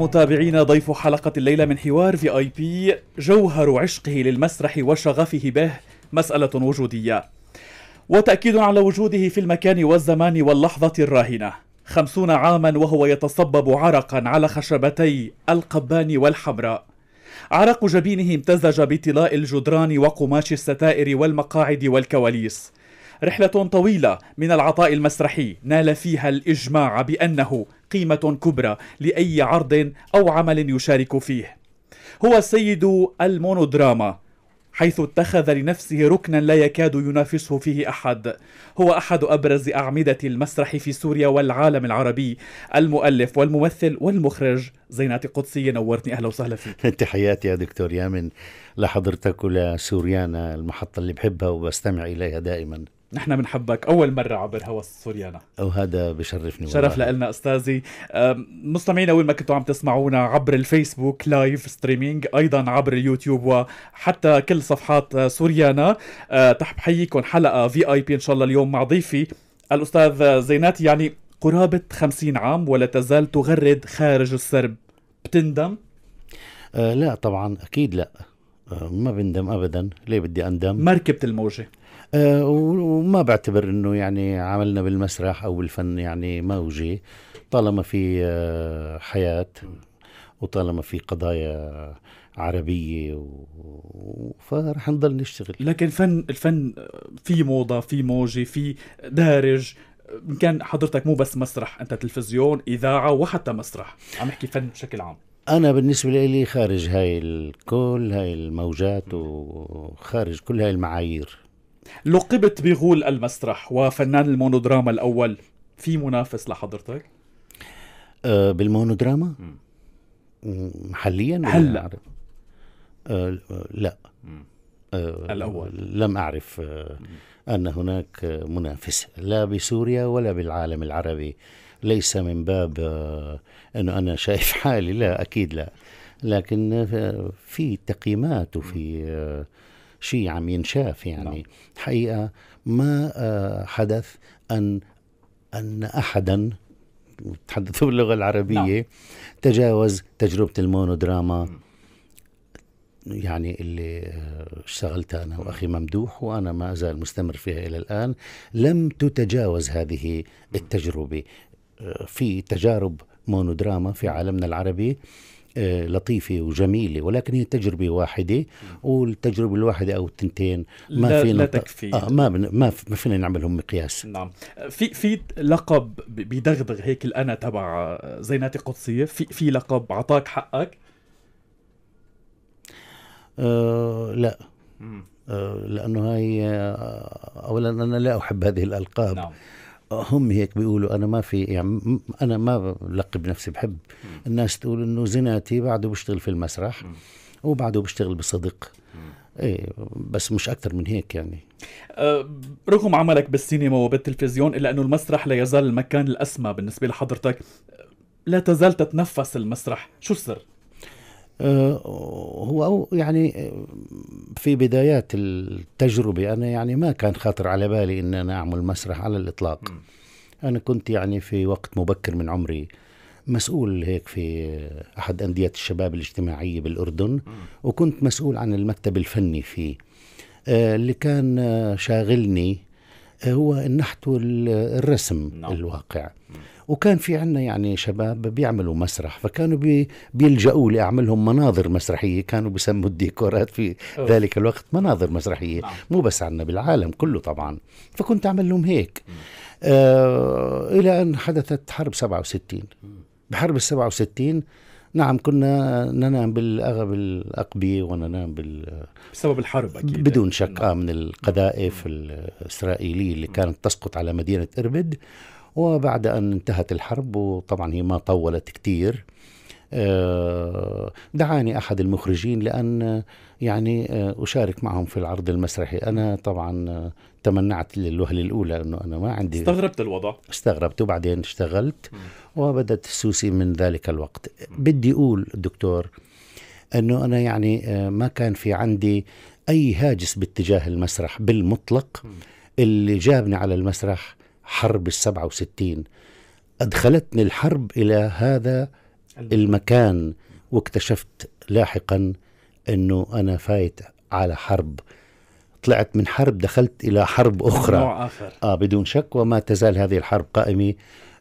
متابعينا ضيف حلقة الليلة من حوار في آي بي جوهر عشقه للمسرح وشغفه به مسألة وجودية وتأكيد على وجوده في المكان والزمان واللحظة الراهنة خمسون عاما وهو يتصبب عرقا على خشبتي القبان والحمراء عرق جبينه امتزج بطلاء الجدران وقماش الستائر والمقاعد والكواليس رحلة طويلة من العطاء المسرحي نال فيها الإجماع بأنه قيمة كبرى لأي عرض أو عمل يشارك فيه هو سيد المونودراما حيث اتخذ لنفسه ركنا لا يكاد ينافسه فيه احد هو احد ابرز اعمده المسرح في سوريا والعالم العربي المؤلف والممثل والمخرج زينات قدسي نورتني اهلا وسهلا فيك تحياتي يا دكتور يامن لحضرتك ولسوريانا المحطه اللي بحبها وبستمع اليها دائما نحن بنحبك اول مره عبر هوا سوريانا وهذا بشرفني شرف لنا استاذي مستمعينا وين ما كنتوا عم تسمعونا عبر الفيسبوك لايف ستريمينج ايضا عبر اليوتيوب وحتى كل صفحات سوريانا أه، تحب حيكم حلقه في اي بي ان شاء الله اليوم مع ضيفي الاستاذ زينات يعني قرابه 50 عام ولا تزال تغرد خارج السرب بتندم أه لا طبعا اكيد لا أه ما بندم ابدا ليه بدي اندم مركبه الموجه آه، وما بعتبر انه يعني عملنا بالمسرح او بالفن يعني وجه طالما في آه، حياه وطالما في قضايا عربيه و... فرح نضل نشتغل لكن الفن الفن في موضه في موجه في دارج ان كان حضرتك مو بس مسرح انت تلفزيون اذاعه وحتى مسرح عم احكي فن بشكل عام انا بالنسبه لي خارج هاي الكل هاي الموجات وخارج كل هاي المعايير لقبت بغول المسرح وفنان المونودراما الأول في منافس لحضرتك؟ أه بالمونودراما؟ محليا هلا هل أه لا أه الأول لم أعرف أه أن هناك منافس لا بسوريا ولا بالعالم العربي ليس من باب أه، أنه أنا شايف حالي لا أكيد لا لكن أه، في تقييمات وفي شيء عم ينشاف يعني لا. نعم. حقيقه ما آه، حدث ان ان احدا تحدثوا باللغه العربيه لا. نعم. تجاوز تجربه المونودراما م. يعني اللي آه، اشتغلتها انا واخي ممدوح وانا ما ازال مستمر فيها الى الان لم تتجاوز هذه التجربه آه، في تجارب مونودراما في عالمنا العربي آه، لطيفة وجميلة ولكن هي تجربة واحدة والتجربة الواحدة أو التنتين ما لا فينا لا تكفي آه ما بن ما, ما فينا نعملهم مقياس نعم في في لقب بدغدغ هيك الأنا تبع زينات قدسية في في لقب عطاك حقك آه لا آه لأنه هاي آه، أولا أنا لا أحب هذه الألقاب نعم هم هيك بيقولوا انا ما في يعني انا ما بلقب نفسي بحب الناس تقول انه زناتي بعده بشتغل في المسرح وبعده بشتغل بصدق ايه بس مش اكثر من هيك يعني أه رغم عملك بالسينما وبالتلفزيون الا انه المسرح لا يزال المكان الاسمى بالنسبه لحضرتك أه، لا تزال تتنفس المسرح شو السر آه، هو يعني آه، في بدايات التجربة أنا يعني ما كان خاطر على بالي أن أنا أعمل مسرح على الإطلاق أنا كنت يعني في وقت مبكر من عمري مسؤول هيك في أحد أندية الشباب الاجتماعية بالأردن وكنت مسؤول عن المكتب الفني فيه آه، اللي كان شاغلني هو النحت والرسم نعم. الواقع وكان في عندنا يعني شباب بيعملوا مسرح فكانوا بي بيلجأوا لأعملهم مناظر مسرحية كانوا بسموا الديكورات في أوه. ذلك الوقت مناظر مسرحية نعم. مو بس عندنا بالعالم كله طبعا فكنت أعمل لهم هيك آه إلى أن حدثت حرب 67 بحرب ال 67 نعم كنا ننام بالأقبية وننام بال بسبب الحرب أكيد بدون شك آه نعم. من القذائف الإسرائيلية اللي كانت تسقط على مدينة إربد وبعد أن انتهت الحرب وطبعا هي ما طولت كتير آه، دعاني أحد المخرجين لأن يعني آه، أشارك معهم في العرض المسرحي أنا طبعا آه، تمنعت للوهلة الأولى أنه أنا ما عندي استغربت الوضع استغربت وبعدين اشتغلت وبدأت السوسي من ذلك الوقت بدي أقول دكتور أنه أنا يعني ما كان في عندي أي هاجس باتجاه المسرح بالمطلق اللي جابني على المسرح حرب السبعة وستين أدخلتني الحرب إلى هذا المكان واكتشفت لاحقا أنه أنا فايت على حرب طلعت من حرب دخلت إلى حرب أخرى آخر. آه بدون شك وما تزال هذه الحرب قائمة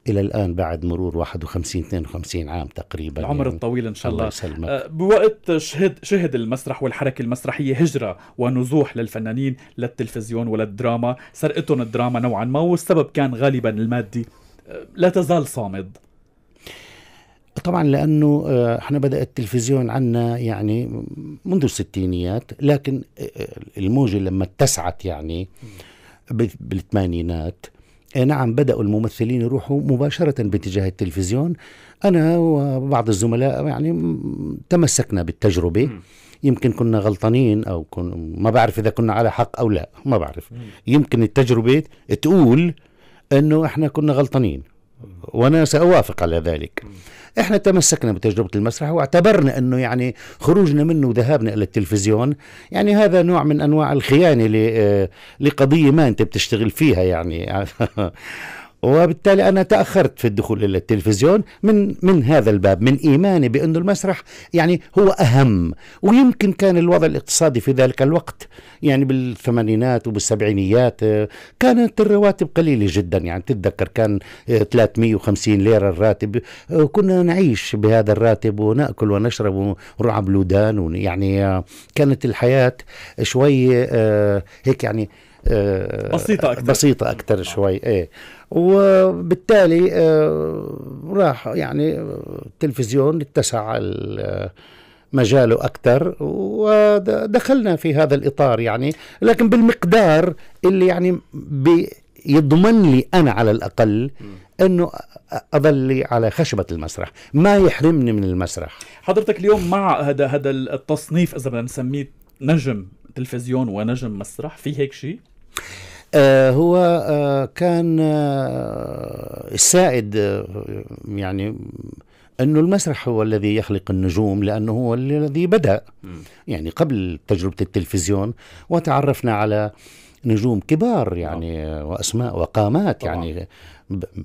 الى الان بعد مرور 51 52 عام تقريبا يعني. العمر يعني الطويل ان شاء الله, الله يسلمك. آه، بوقت شهد شهد المسرح والحركه المسرحيه هجره ونزوح للفنانين للتلفزيون وللدراما سرقتهم الدراما نوعا ما والسبب كان غالبا المادي آه، لا تزال صامد طبعا لانه آه، احنا بدا التلفزيون عنا يعني منذ الستينيات لكن الموجه لما اتسعت يعني بالثمانينات إيه نعم بدأوا الممثلين يروحوا مباشرة باتجاه التلفزيون أنا وبعض الزملاء يعني تمسكنا بالتجربة يمكن كنا غلطانين أو كن ما بعرف إذا كنا على حق أو لا ما بعرف يمكن التجربة تقول أنه إحنا كنا غلطانين وانا ساوافق على ذلك احنا تمسكنا بتجربه المسرح واعتبرنا انه يعني خروجنا منه وذهابنا الى التلفزيون يعني هذا نوع من انواع الخيانه لقضيه ما انت بتشتغل فيها يعني وبالتالي أنا تأخرت في الدخول إلى التلفزيون من من هذا الباب من إيماني بانه المسرح يعني هو أهم ويمكن كان الوضع الاقتصادي في ذلك الوقت يعني بالثمانينات وبالسبعينيات آه، كانت الرواتب قليلة جدا يعني تتذكر كان 350 آه، ليرة الراتب آه، كنا نعيش بهذا الراتب ونأكل ونشرب ونلعب بلودان يعني كانت الحياة شوي هيك يعني بسيطة أكثر بسيطة أكثر شوي إيه وبالتالي آه، راح يعني آه، التلفزيون اتسع آه، مجاله أكثر ودخلنا في هذا الإطار يعني لكن بالمقدار اللي يعني بيضمن لي أنا على الأقل أنه أظل على خشبة المسرح ما يحرمني من المسرح حضرتك اليوم مع هذا هذا التصنيف إذا بدنا نسميه نجم تلفزيون ونجم مسرح في هيك شيء؟ آه، هو آه، كان آه، السائد يعني أنه المسرح هو الذي يخلق النجوم لأنه هو الذي بدأ يعني قبل تجربة التلفزيون وتعرفنا على نجوم كبار يعني نعم. واسماء وقامات يعني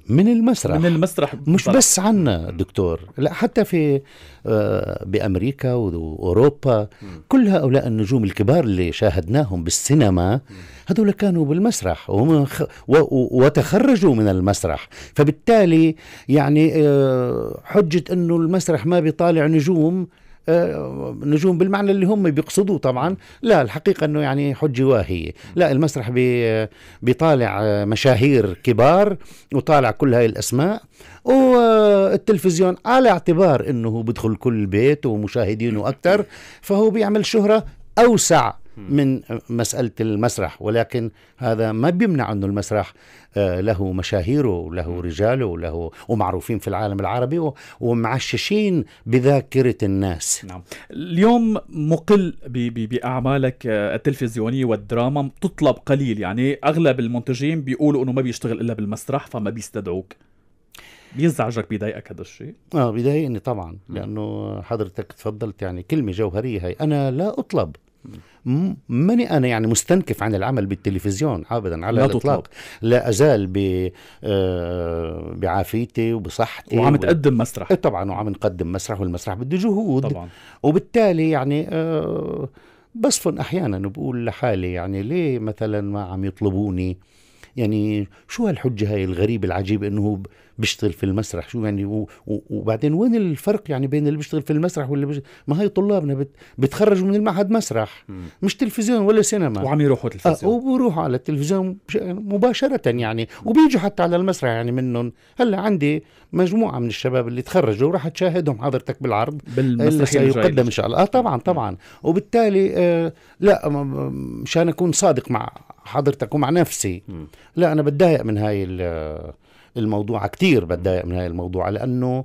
من المسرح من المسرح مش بس عنا دكتور لا حتى في آه، بامريكا واوروبا كل هؤلاء النجوم الكبار اللي شاهدناهم بالسينما هذول كانوا بالمسرح وهم وتخرجوا من المسرح فبالتالي يعني آه، حجه انه المسرح ما بيطالع نجوم آه، نجوم بالمعنى اللي هم بيقصدوه طبعا لا الحقيقة أنه يعني حجة واهية لا المسرح بيطالع آه، مشاهير كبار وطالع كل هاي الأسماء والتلفزيون على اعتبار أنه بدخل كل بيت ومشاهدينه أكثر فهو بيعمل شهرة أوسع من مسألة المسرح ولكن هذا ما بيمنع أنه المسرح آه، له مشاهيره له رجاله له ومعروفين في العالم العربي ومعششين بذاكرة الناس نعم. اليوم مقل بأعمالك آه، التلفزيونية والدراما تطلب قليل يعني أغلب المنتجين بيقولوا أنه ما بيشتغل إلا بالمسرح فما بيستدعوك بيزعجك بيضايقك هذا الشيء؟ اه بيضايقني طبعا لانه حضرتك تفضلت يعني كلمه جوهريه هي انا لا اطلب ماني انا يعني مستنكف عن العمل بالتلفزيون ابدا على لا الاطلاق لا ازال ب آه، بعافيتي وبصحتي وعم تقدم وب... مسرح إيه طبعا وعم نقدم مسرح والمسرح بده جهود طبعا وبالتالي يعني آه، بصفن احيانا وبقول لحالي يعني ليه مثلا ما عم يطلبوني يعني شو هالحجه هاي الغريبه العجيبه انه بيشتغل في المسرح شو يعني وبعدين وين الفرق يعني بين اللي بيشتغل في المسرح واللي بيشتغل ما هي طلابنا بت بتخرجوا من المعهد مسرح مش تلفزيون ولا سينما وعم يروحوا تلفزيون آه على التلفزيون مباشره يعني وبيجوا حتى على المسرح يعني منهم هلا عندي مجموعه من الشباب اللي تخرجوا وراح تشاهدهم حضرتك بالعرض اللي سيقدم ان شاء الله اه طبعا طبعا وبالتالي آه لا مشان اكون صادق مع حضرتك ومع نفسي لا انا بتضايق من هاي الموضوع كتير بتضايق من هاي الموضوع لانه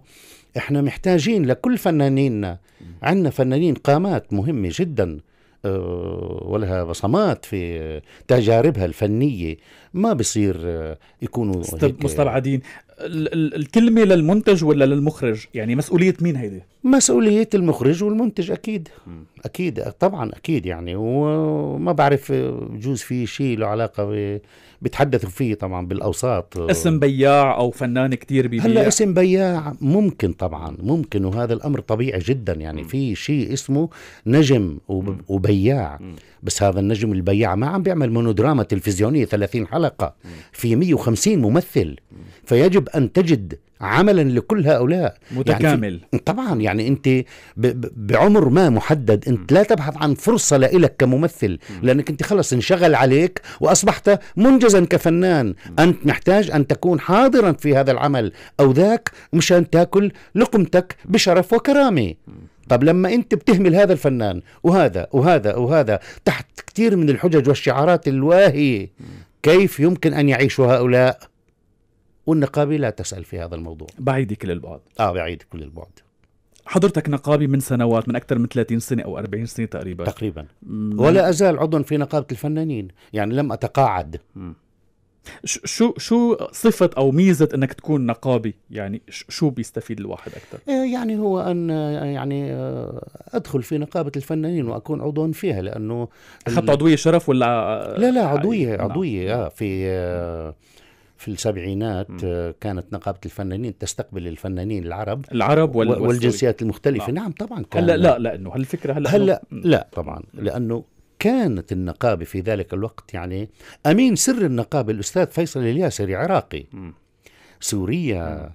احنا محتاجين لكل فنانيننا عندنا فنانين قامات مهمه جدا آه، ولها بصمات في تجاربها الفنيه ما بصير آه، يكونوا مصطلح عاديين الكلمه للمنتج ولا للمخرج يعني مسؤوليه مين هيدي مسؤوليه المخرج والمنتج اكيد م. اكيد طبعا اكيد يعني وما بعرف بجوز في شيء له علاقه بيتحدثوا فيه طبعا بالاوساط اسم بياع او فنان كثير بيبيع هلا اسم بياع ممكن طبعا ممكن وهذا الامر طبيعي جدا يعني في شيء اسمه نجم وبياع بس هذا النجم البياع ما عم بيعمل مونودراما تلفزيونيه 30 حلقه في 150 ممثل فيجب ان تجد عملا لكل هؤلاء يعني متكامل يعني طبعا يعني انت بعمر ما محدد انت لا تبحث عن فرصه لإلك كممثل لانك انت خلص انشغل عليك واصبحت منجزا كفنان انت محتاج ان تكون حاضرا في هذا العمل او ذاك مشان تاكل لقمتك بشرف وكرامه طب لما انت بتهمل هذا الفنان وهذا وهذا وهذا تحت كثير من الحجج والشعارات الواهيه كيف يمكن ان يعيشوا هؤلاء والنقابه لا تسال في هذا الموضوع بعيد كل البعد اه بعيد كل البعد حضرتك نقابي من سنوات من اكثر من 30 سنه او 40 سنه تقريبا تقريبا ولا ازال عضوا في نقابه الفنانين يعني لم اتقاعد م. شو شو صفة أو ميزة أنك تكون نقابي؟ يعني شو بيستفيد الواحد أكثر؟ آه، يعني هو أن آه، يعني آه، أدخل في نقابة الفنانين وأكون عضوا فيها لأنه أخذت عضوية شرف ولا لا لا عضوية نعم. عضوية آه في في السبعينات م. آه، كانت نقابه الفنانين تستقبل الفنانين العرب العرب وال... والجنسيات المختلفه نعم, نعم طبعا كان هلا لا لانه هالفكره هلا هلا لا طبعا لانه كانت النقابه في ذلك الوقت يعني امين سر النقابه الاستاذ فيصل الياسري عراقي م. سوريا م.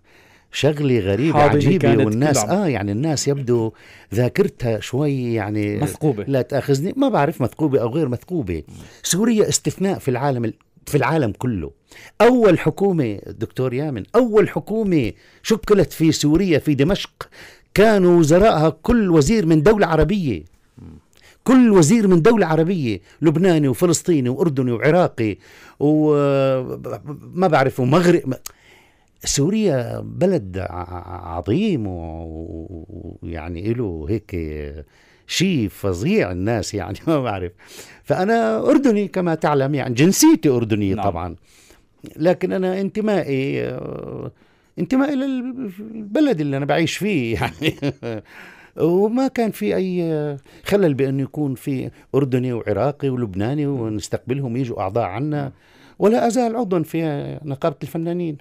شغله غريبه عجيبه والناس اه يعني الناس يبدو ذاكرتها شوي يعني مثقوبه لا تاخذني ما بعرف مثقوبه او غير مثقوبه سوريا استثناء في العالم في العالم كله أول حكومة دكتور يامن أول حكومة شكلت في سوريا في دمشق كانوا وزراءها كل وزير من دولة عربية كل وزير من دولة عربية لبناني وفلسطيني وأردني وعراقي وما بعرف ومغرب سوريا بلد عظيم ويعني له هيك شيء فظيع الناس يعني ما بعرف فأنا أردني كما تعلم يعني جنسيتي أردنية نعم. طبعا لكن أنا انتمائي آه، انتمائي للبلد اللي أنا بعيش فيه يعني وما كان في اي آه، خلل بانه يكون في اردني وعراقي ولبناني ونستقبلهم يجوا اعضاء عنا ولا ازال عضوا في نقابه الفنانين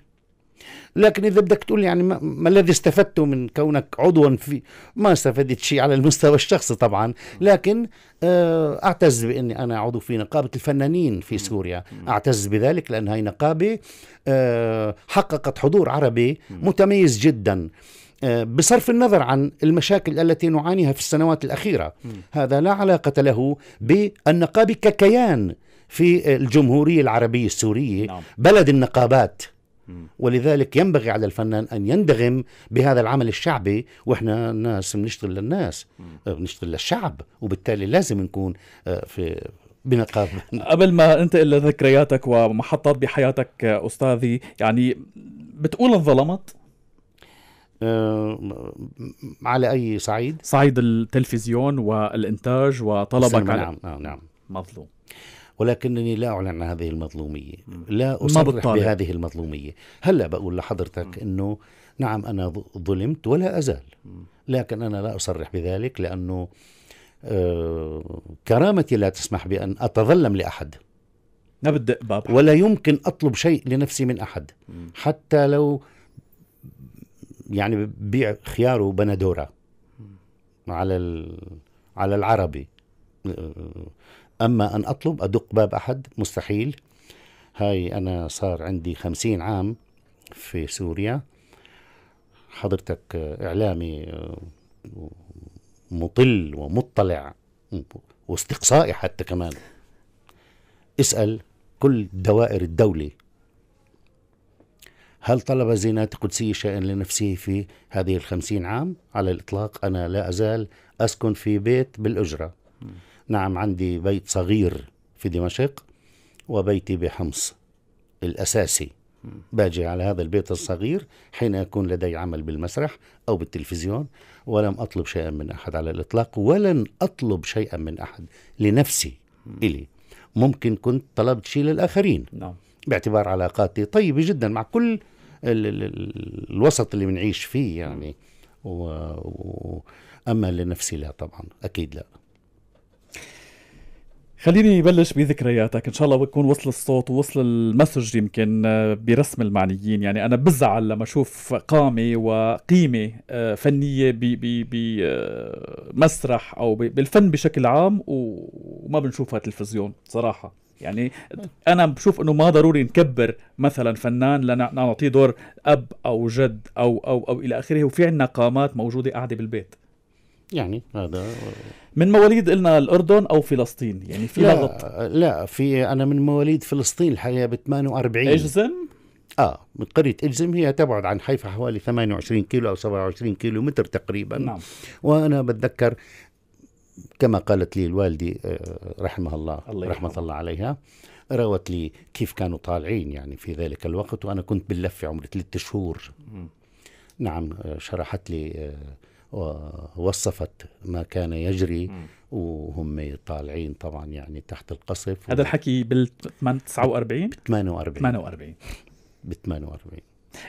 لكن اذا بدك تقول يعني ما الذي استفدته من كونك عضوا في ما استفدت شيء على المستوى الشخصي طبعا لكن آه، اعتز باني انا عضو في نقابه الفنانين في سوريا اعتز بذلك لان هاي نقابه آه، حققت حضور عربي متميز جدا آه، بصرف النظر عن المشاكل التي نعانيها في السنوات الاخيره هذا لا علاقه له بالنقابه ككيان في الجمهوريه العربيه السوريه نعم. بلد النقابات ولذلك ينبغي على الفنان أن يندغم بهذا العمل الشعبي وإحنا ناس بنشتغل للناس آه، بنشتغل للشعب وبالتالي لازم نكون آه، في بنقاب قبل ما انتقل لذكرياتك ومحطات بحياتك آه، استاذي يعني بتقول انظلمت أه على اي صعيد؟ صعيد التلفزيون والانتاج وطلبك على... نعم نعم مظلوم ولكنني لا أعلن عن هذه المظلومية لا أصرح بهذه المظلومية هلأ بقول لحضرتك أنه نعم أنا ظلمت ولا أزال لكن أنا لا أصرح بذلك لأنه آه، كرامتي لا تسمح بأن أتظلم لأحد نبدأ باب ولا يمكن أطلب شيء لنفسي من أحد حتى لو يعني بيع خياره بندورة على على العربي آه، أما أن أطلب أدق باب أحد مستحيل هاي أنا صار عندي خمسين عام في سوريا حضرتك إعلامي آه، مطل ومطلع واستقصائي حتى كمان اسأل كل دوائر الدولة هل طلب زينات قدسية شيئا لنفسه في هذه الخمسين عام؟ على الإطلاق أنا لا أزال أسكن في بيت بالأجرة نعم عندي بيت صغير في دمشق وبيتي بحمص الأساسي باجي على هذا البيت الصغير حين يكون لدي عمل بالمسرح أو بالتلفزيون ولم أطلب شيئا من أحد على الإطلاق ولن أطلب شيئا من أحد لنفسي إلي ممكن كنت طلبت شيء للآخرين نعم. باعتبار علاقاتي طيبة جدا مع كل الـ الـ الوسط اللي بنعيش فيه يعني و... و... أما لنفسي لا طبعا أكيد لا خليني بلش بذكرياتك ان شاء الله بكون وصل الصوت ووصل المسج يمكن آه، برسم المعنيين يعني انا بزعل لما اشوف قامه وقيمه آه، فنيه بمسرح آه، او بالفن بشكل عام وما بنشوفها تلفزيون صراحه يعني انا بشوف انه ما ضروري نكبر مثلا فنان لنعطيه دور اب او جد او او او الى اخره وفي عندنا قامات موجوده قاعده بالبيت يعني هذا من مواليد قلنا الأردن أو فلسطين يعني في لا لغط لا في أنا من مواليد فلسطين الحقيقة ب 48 اجزم؟ اه من قرية اجزم هي تبعد عن حيفا حوالي 28 كيلو أو 27 كيلو متر تقريبا نعم وأنا بتذكر كما قالت لي الوالدة آه، رحمها الله, الله رحمة الله عليها روت لي كيف كانوا طالعين يعني في ذلك الوقت وأنا كنت باللفة عمري ثلاث شهور نعم آه، شرحت لي آه، ووصفت ما كان يجري وهم طالعين طبعا يعني تحت القصف هذا الحكي بال 49 بال 48 48 ب 48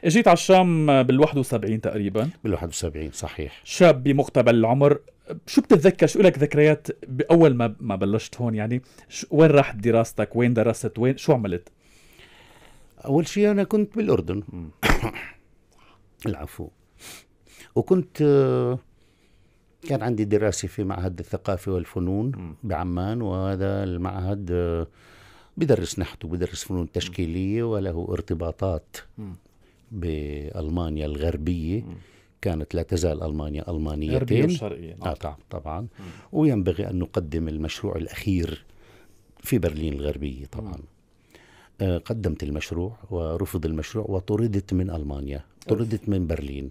اجيت على الشام بال 71 تقريبا بال 71 صحيح شاب بمقتبل العمر شو بتتذكر شو لك ذكريات باول ما ما بلشت هون يعني وين راحت دراستك وين درست وين شو عملت اول شيء انا كنت بالاردن العفو وكنت آه، كان عندي دراسة في معهد الثقافة والفنون بعمان وهذا المعهد آه، بدرس نحت وبدرس فنون تشكيلية وله ارتباطات بألمانيا الغربية كانت لا تزال ألمانيا ألمانيتين آه نعم. طبعا, طبعا. وينبغي أن نقدم المشروع الأخير في برلين الغربية طبعا آه قدمت المشروع ورفض المشروع وطردت من ألمانيا طردت من برلين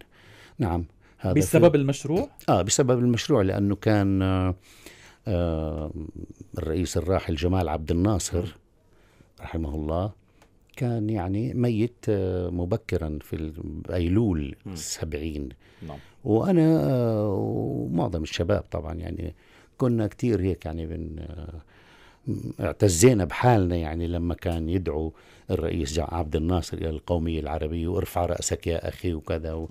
نعم هذا بسبب في... المشروع؟ اه بسبب المشروع لانه كان آه, آه الرئيس الراحل جمال عبد الناصر رحمه الله كان يعني ميت آه مبكرا في ايلول السبعين نعم وانا آه ومعظم الشباب طبعا يعني كنا كثير هيك يعني بن آه، اعتزينا بحالنا يعني لما كان يدعو الرئيس عبد الناصر الى القوميه العربيه وارفع راسك يا اخي وكذا و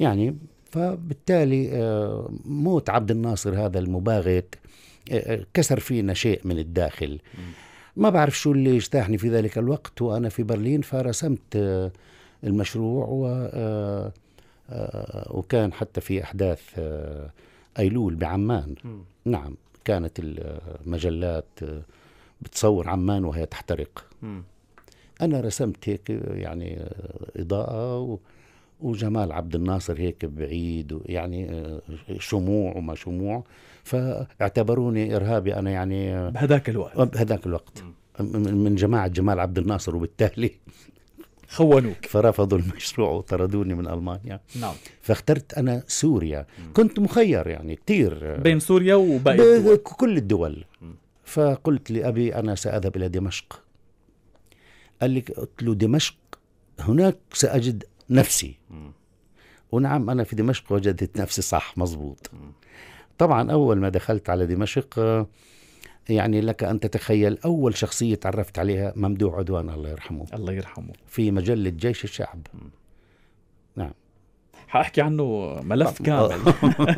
يعني فبالتالي آه، موت عبد الناصر هذا المباغت آه، آه، كسر فينا شيء من الداخل ما بعرف شو اللي اجتاحني في ذلك الوقت وأنا في برلين فرسمت المشروع و وكان حتى في أحداث أيلول بعمان نعم كانت المجلات بتصور عمان وهي تحترق أنا رسمت هيك يعني إضاءة و... وجمال عبد الناصر هيك بعيد يعني شموع وما شموع فاعتبروني ارهابي انا يعني آه، بهذاك الوقت آه، بهذاك الوقت من جماعه جمال عبد الناصر وبالتالي خونوك فرفضوا المشروع وطردوني من المانيا نعم فاخترت انا سوريا كنت مخير يعني كثير بين سوريا وباقي الدول كل الدول فقلت لابي انا ساذهب الى دمشق قال لي قلت له دمشق هناك ساجد نفسي ونعم أنا في دمشق وجدت نفسي صح مظبوط طبعا أول ما دخلت على دمشق آه، يعني لك أن تتخيل أول شخصية تعرفت عليها ممدوح عدوان الله يرحمه الله يرحمه في مجلة جيش الشعب نعم حاحكي عنه ملف كامل آه.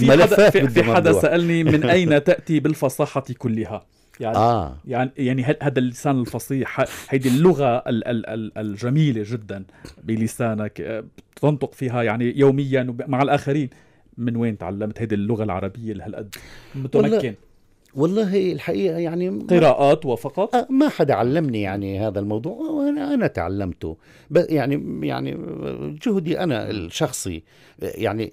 في حدا, في حدا سألني من أين تأتي بالفصاحة كلها يعني آه. يعني يعني هذا اللسان الفصيح هيدي اللغه ال ال ال الجميله جدا بلسانك آه، تنطق فيها يعني يوميا مع الاخرين من وين تعلمت هذه اللغه العربيه اللي هالقد متمكن والله الحقيقه يعني قراءات وفقط آه، ما حدا علمني يعني هذا الموضوع وانا آه، انا تعلمته يعني يعني جهدي انا الشخصي يعني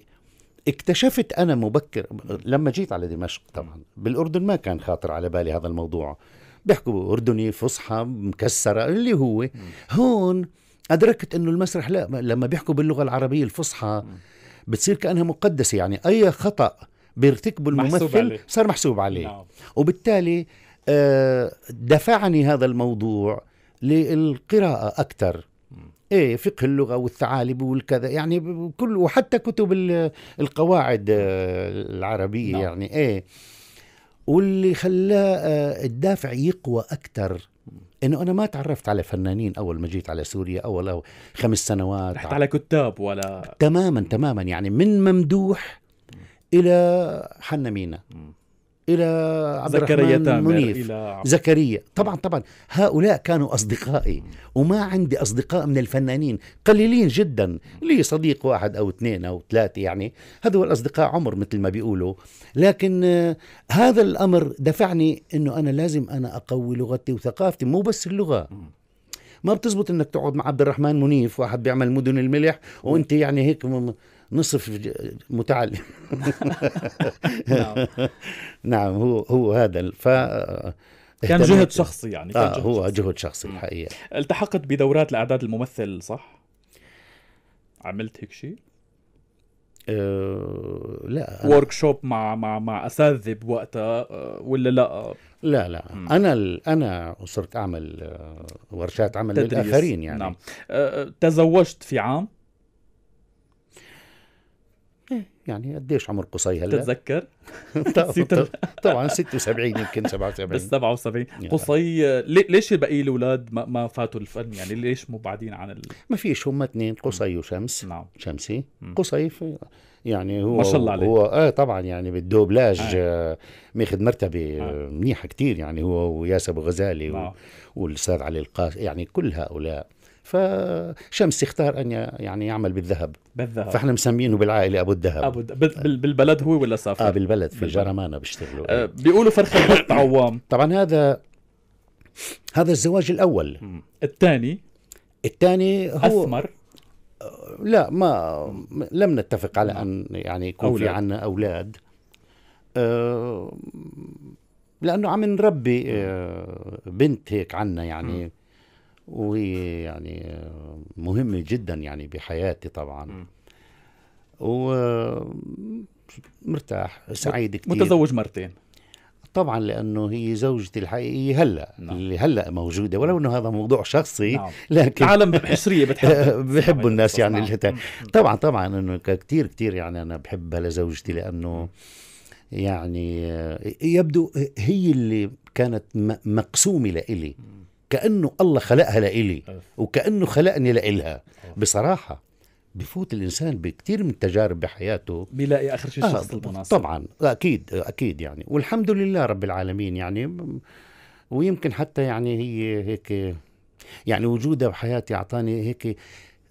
اكتشفت انا مبكر لما جيت على دمشق طبعا بالاردن ما كان خاطر على بالي هذا الموضوع بيحكوا اردني فصحى مكسره اللي هو هون ادركت انه المسرح لا لما بيحكوا باللغه العربيه الفصحى بتصير كانها مقدسه يعني اي خطا بيرتكبه الممثل عليه. صار محسوب عليه نعم. وبالتالي آه، دفعني هذا الموضوع للقراءه اكثر ايه فقه اللغه والثعالب والكذا يعني كل وحتى كتب القواعد آه، العربيه نعم. يعني ايه واللي خلاه آه، الدافع يقوى اكثر انه انا ما تعرفت على فنانين اول ما جيت على سوريا اول أو خمس سنوات رحت على كتاب ولا تماما تماما يعني من ممدوح الى حنا مينا الى عبد الرحمن منيف إلى زكريا طبعا طبعا هؤلاء كانوا اصدقائي وما عندي اصدقاء من الفنانين قليلين جدا لي صديق واحد او اثنين او ثلاثه يعني هذول الاصدقاء عمر مثل ما بيقولوا لكن آه، هذا الامر دفعني انه انا لازم انا اقوي لغتي وثقافتي مو بس اللغه ما بتزبط انك تقعد مع عبد الرحمن منيف واحد بيعمل مدن الملح وانت يعني هيك نصف متعلم نعم نعم هو هو هذا ف كان جهد شخصي يعني كان آه جهد هو شخصي. جهد شخصي نعم. الحقيقه التحقت بدورات لاعداد الممثل صح؟ عملت هيك شيء؟ آه، لا ورك شوب مع مع مع اساتذه بوقتها آه، ولا لا؟ لا لا مم. انا انا صرت اعمل آه، ورشات عمل للاخرين يعني نعم تزوجت في عام ايه يعني قديش عمر قصي هلا؟ تتذكر؟ طبعا 76 يمكن 77 بس 77 قصي ليش باقي الاولاد ما, ما فاتوا الفن يعني ليش مو بعدين عن ال... ما فيش هم اثنين قصي وشمس نعم شمسي قصي يعني هو ما شاء الله عليه هو اه طبعا يعني بالدوبلاج آه. آه ماخذ مرتبه آه. آه. منيحه كثير يعني هو وياسر ابو غزالي نعم. والاستاذ علي القاسم يعني كل هؤلاء فشمس اختار ان يعني يعمل بالذهب بالذهب فاحنا مسمينه بالعائله ابو الذهب ابو الد... بالبلد هو ولا سافر؟ اه بالبلد في جرمانه بيشتغلوا آه بيقولوا فرخ البط عوام طبعا هذا هذا الزواج الاول الثاني الثاني هو اثمر آه، لا ما لم نتفق على ان يعني يكون أولاد. في عندنا اولاد أه لانه عم نربي أه بنت هيك عنا يعني م. وهي يعني مهمة جدا يعني بحياتي طبعا ومرتاح سعيد كثير متزوج مرتين طبعا لانه هي زوجتي الحقيقيه هلا نعم. اللي هلا موجوده ولو انه هذا موضوع شخصي نعم. لكن العالم بحسريه بتحب بحبوا أيوة، الناس يعني نعم. اللي طبعا طبعا انه كثير كثير يعني انا بحبها لزوجتي لانه يعني يبدو هي اللي كانت مقسومه لإلي كانه الله خلقها لإلي وكانه خلقني لإلها بصراحه بفوت الانسان بكثير من التجارب بحياته بيلاقي اخر شيء آه، شخص آه طبعا اكيد اكيد يعني والحمد لله رب العالمين يعني ويمكن حتى يعني هي هيك يعني وجودها بحياتي اعطاني هيك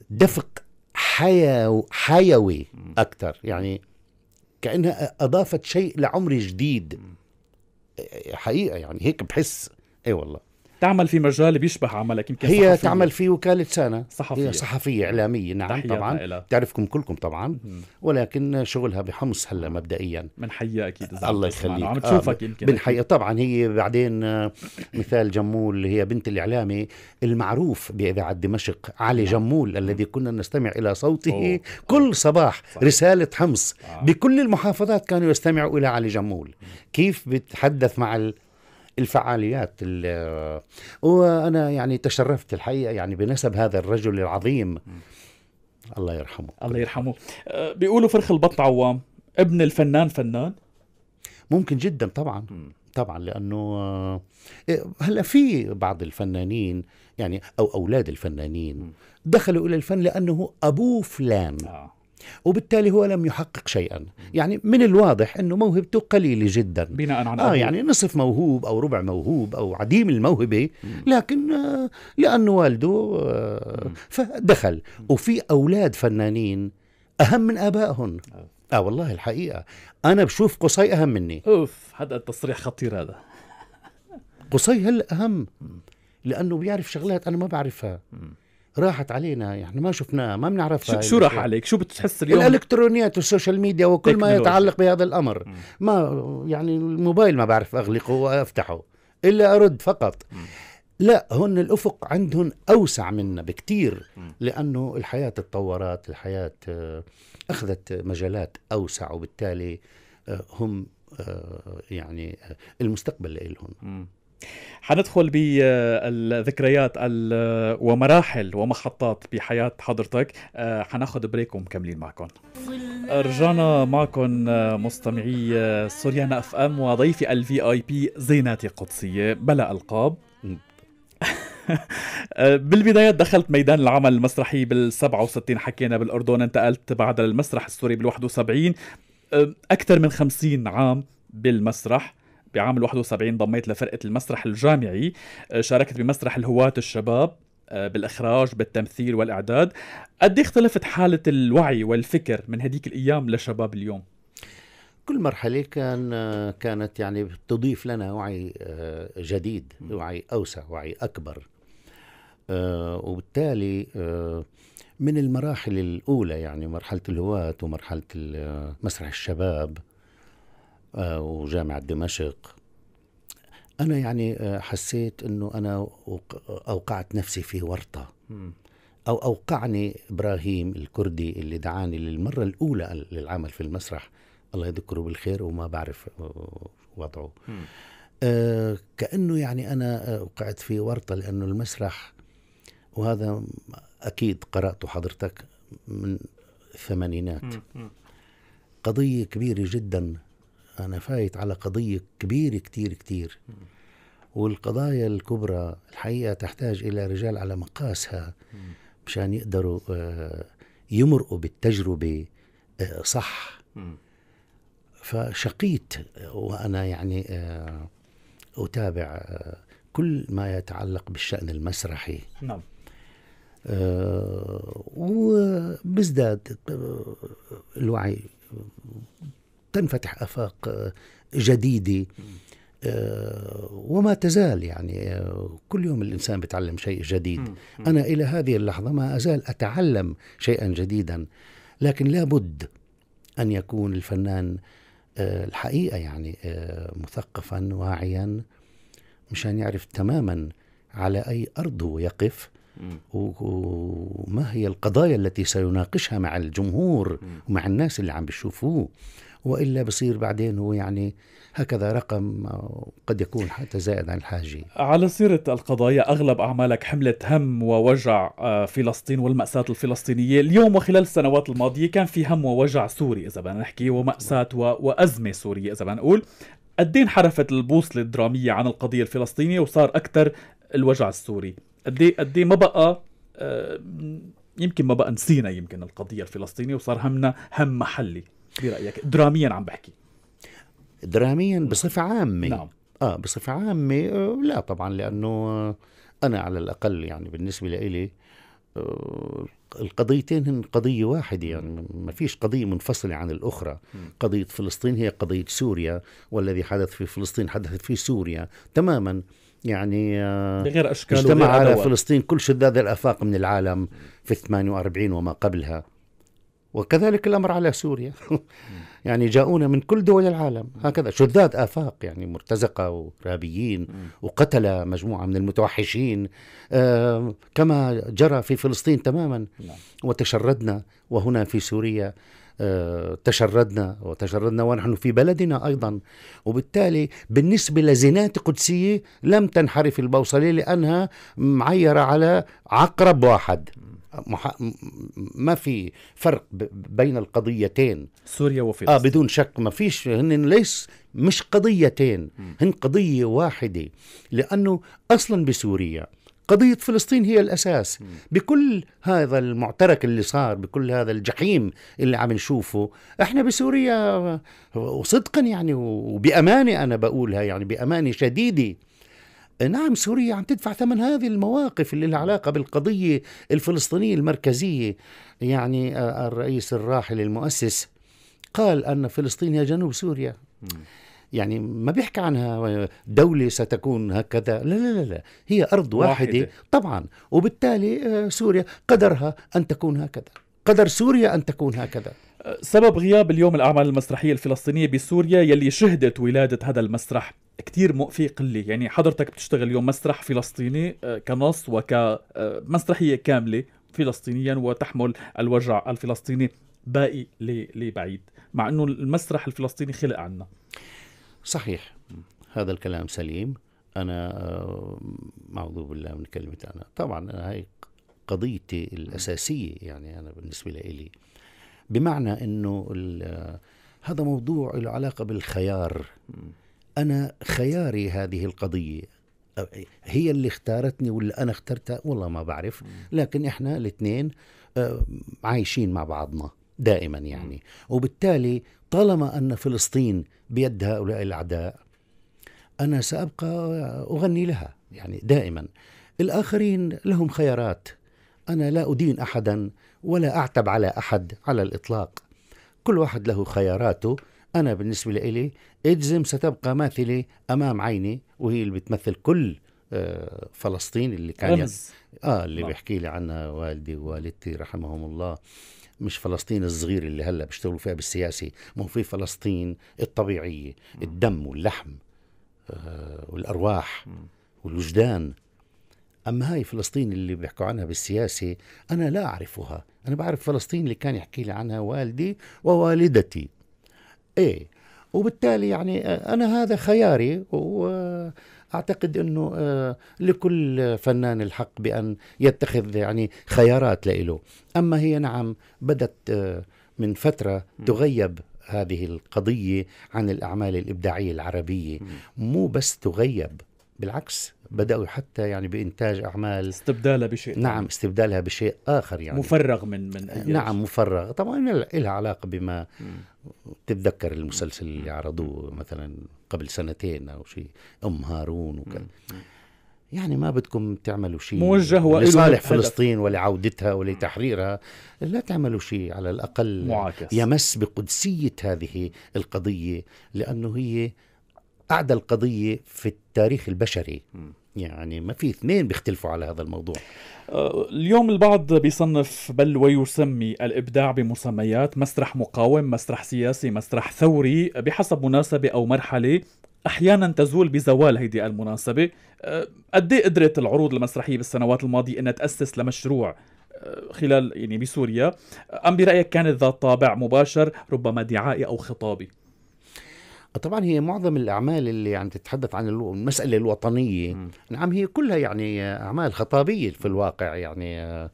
دفق حيو حيوي اكثر يعني كانها اضافت شيء لعمري جديد حقيقه يعني هيك بحس اي والله تعمل في مجال بيشبه عملك يمكن هي صحفية. تعمل في وكالة سانا صحفية هي صحفية إعلامية نعم طبعا إلها. تعرفكم كلكم طبعا مم. ولكن شغلها بحمص هلا مبدئيا بنحييها أكيد الله يخليك عم تشوفك آه. يمكن بنحييها طبعا هي بعدين آه، مثال جمول هي بنت الإعلامي المعروف بإذاعة دمشق علي نعم. جمول الذي كنا نستمع إلى صوته أوه. كل صباح صحيح. رسالة حمص آه. بكل المحافظات كانوا يستمعوا إلى علي جمول كيف بتحدث مع الفعاليات وانا يعني تشرفت الحقيقه يعني بنسب هذا الرجل العظيم الله يرحمه الله يرحمه آه، بيقولوا فرخ البط عوام ابن الفنان فنان ممكن جدا طبعا طبعا لانه آه، إيه، هلا في بعض الفنانين يعني او اولاد الفنانين دخلوا الى الفن لانه ابوه فلان آه. وبالتالي هو لم يحقق شيئا يعني من الواضح أنه موهبته قليلة جدا بناء على آه يعني نصف موهوب أو ربع موهوب أو عديم الموهبة لكن آه، لأنه والده آه، فدخل وفي أولاد فنانين أهم من آبائهم اه والله الحقيقة أنا بشوف قصي أهم مني أوف هذا التصريح خطير هذا قصي هلا أهم لأنه بيعرف شغلات أنا ما بعرفها راحت علينا احنا يعني ما شفناها ما بنعرفها شو, شو راح عليك شو بتحس اليوم الالكترونيات والسوشيال ميديا وكل ما يتعلق بهذا الامر ما يعني الموبايل ما بعرف اغلقه وافتحه الا ارد فقط لا هن الافق عندهم اوسع منا بكثير لانه الحياه تطورت الحياه آه، اخذت مجالات اوسع وبالتالي آه، هم آه، يعني المستقبل لهم حندخل بالذكريات ومراحل ومحطات بحياة حضرتك آه، حناخد بريك ومكملين معكم رجعنا معكم آه، مستمعي آه، سوريانا اف ام وضيفي الفي اي بي زيناتي قدسية بلا القاب بالبداية دخلت ميدان العمل المسرحي بال 67 حكينا بالأردن انتقلت بعد للمسرح السوري بال 71 أكثر من 50 عام بالمسرح بعام 71 ضميت لفرقة المسرح الجامعي آه، شاركت بمسرح الهواة الشباب آه، بالإخراج بالتمثيل والإعداد قد إيه اختلفت حالة الوعي والفكر من هذيك الأيام لشباب اليوم؟ كل مرحلة كان آه، كانت يعني تضيف لنا وعي جديد وعي أوسع وعي أكبر وبالتالي من المراحل الأولى يعني مرحلة الهواة ومرحلة مسرح الشباب آه، وجامعة دمشق أنا يعني آه، حسيت أنه أنا أوقعت نفسي في ورطة أو أوقعني إبراهيم الكردي اللي دعاني للمرة الأولى للعمل في المسرح الله يذكره بالخير وما بعرف آه، وضعه آه كأنه يعني أنا وقعت في ورطة لأنه المسرح وهذا أكيد قرأته حضرتك من الثمانينات قضية كبيرة جداً أنا فايت على قضية كبيرة كتير كتير والقضايا الكبرى الحقيقة تحتاج إلى رجال على مقاسها مشان يقدروا آه، يمرقوا بالتجربة آه، صح فشقيت وأنا يعني آه، أتابع كل ما يتعلق بالشأن المسرحي نعم وبزداد الوعي تنفتح افاق آه، جديده آه، وما تزال يعني آه، كل يوم الانسان بيتعلم شيء جديد انا الى هذه اللحظه ما ازال اتعلم شيئا جديدا لكن لابد ان يكون الفنان الحقيقه يعني مثقفا واعيا مشان يعرف تماما على اي ارض هو يقف وما هي القضايا التي سيناقشها مع الجمهور ومع الناس اللي عم بيشوفوه والا بصير بعدين هو يعني هكذا رقم قد يكون حتى زائد عن الحاجه. على سيره القضايا اغلب اعمالك حملت هم ووجع آه، فلسطين والماساه الفلسطينيه، اليوم وخلال السنوات الماضيه كان في هم ووجع سوري اذا بدنا نحكي وماساه وازمه سوريه اذا بدنا نقول. قدين حرفت انحرفت البوصله الدراميه عن القضيه الفلسطينيه وصار اكثر الوجع السوري؟ قد ايه ما بقى آه، يمكن ما بقى نسينا يمكن القضيه الفلسطينيه وصار همنا هم محلي برايك دراميا عم بحكي دراميا بصفه عامه نعم اه بصفه عامه آه لا طبعا لانه انا على الاقل يعني بالنسبه لإلي آه القضيتين هن قضيه واحده يعني ما فيش قضيه منفصله عن الاخرى م. قضيه فلسطين هي قضيه سوريا والذي حدث في فلسطين حدث في سوريا تماما يعني آه، بغير اشكال اجتمع على فلسطين كل شداد الافاق من العالم في 48 وما قبلها وكذلك الامر على سوريا يعني جاؤونا من كل دول العالم هكذا شذاذ افاق يعني مرتزقه وارهابيين وقتل مجموعه من المتوحشين آه كما جرى في فلسطين تماما نعم. وتشردنا وهنا في سوريا آه تشردنا وتشردنا ونحن في بلدنا ايضا وبالتالي بالنسبه لزينات قدسيه لم تنحرف البوصله لانها معيره على عقرب واحد مح... ما في فرق بين القضيتين سوريا وفلسطين اه بدون شك ما فيش هن ليس مش قضيتين هن قضيه واحده لانه اصلا بسوريا قضية فلسطين هي الأساس بكل هذا المعترك اللي صار بكل هذا الجحيم اللي عم نشوفه احنا بسوريا وصدقا يعني وبأمانة أنا بقولها يعني بأمانة شديدة نعم سوريا عم تدفع ثمن هذه المواقف اللي لها علاقة بالقضية الفلسطينية المركزية يعني آه، الرئيس الراحل المؤسس قال أن فلسطين هي جنوب سوريا يعني ما بيحكي عنها دولة ستكون هكذا لا لا لا, لا. هي أرض واحدة, واحدة طبعا وبالتالي آه، سوريا قدرها أن تكون هكذا قدر سوريا أن تكون هكذا سبب غياب اليوم الأعمال المسرحية الفلسطينية بسوريا يلي شهدت ولادة هذا المسرح كتير في قلة يعني حضرتك بتشتغل اليوم مسرح فلسطيني آه، كنص وكمسرحية آه، كاملة فلسطينيا وتحمل الوجع الفلسطيني باقي لبعيد مع أنه المسرح الفلسطيني خلق عنا صحيح هذا الكلام سليم أنا معوذ آه، بالله من كلمة أنا طبعا أنا هاي قضيتي الأساسية يعني أنا بالنسبة لي بمعنى أنه هذا موضوع له علاقة بالخيار انا خياري هذه القضيه هي اللي اختارتني ولا انا اخترتها والله ما بعرف لكن احنا الاثنين أه، عايشين مع بعضنا دائما يعني وبالتالي طالما ان فلسطين بيد هؤلاء الاعداء انا سابقى اغني لها يعني دائما الاخرين لهم خيارات انا لا ادين احدا ولا اعتب على احد على الاطلاق كل واحد له خياراته أنا بالنسبة لي إجزم ستبقى ماثلة أمام عيني وهي اللي بتمثل كل آه، فلسطين اللي كان رمز. اه اللي بيحكي لي عنها والدي ووالدتي رحمهم الله مش فلسطين الصغير اللي هلا بيشتغلوا فيها بالسياسي مو في فلسطين الطبيعيه الدم واللحم آه، والارواح والوجدان اما هاي فلسطين اللي بيحكوا عنها بالسياسه انا لا اعرفها انا بعرف فلسطين اللي كان يحكي لي عنها والدي ووالدتي ايه وبالتالي يعني آه، انا هذا خياري واعتقد انه آه، لكل فنان الحق بان يتخذ يعني خيارات له اما هي نعم بدت آه، من فتره تغيب هذه القضيه عن الاعمال الابداعيه العربيه مو بس تغيب بالعكس بدأوا حتى يعني بإنتاج أعمال استبدالها بشيء نعم استبدالها بشيء آخر يعني مفرغ من من نعم مفرغ طبعا لها علاقة بما تتذكر المسلسل اللي عرضوه مثلا قبل سنتين أو شيء أم هارون وكذا يعني ما بدكم تعملوا شيء موجه لصالح فلسطين ولعودتها ولتحريرها لا تعملوا شيء على الأقل معاكس. يمس بقدسية هذه القضية لأنه هي أعدى القضية في التاريخ البشري يعني ما في اثنين بيختلفوا على هذا الموضوع آه، اليوم البعض بيصنف بل ويسمي الإبداع بمسميات مسرح مقاوم مسرح سياسي مسرح ثوري بحسب مناسبة أو مرحلة احيانا تزول بزوال هيدي المناسبه أدي آه، إيه قدرت العروض المسرحيه بالسنوات الماضيه انها تاسس لمشروع آه، خلال يعني بسوريا ام برايك كانت ذات طابع مباشر ربما دعائي او خطابي طبعا هي معظم الاعمال اللي عم يعني تتحدث عن المساله الوطنيه م. نعم هي كلها يعني اعمال خطابيه في الواقع يعني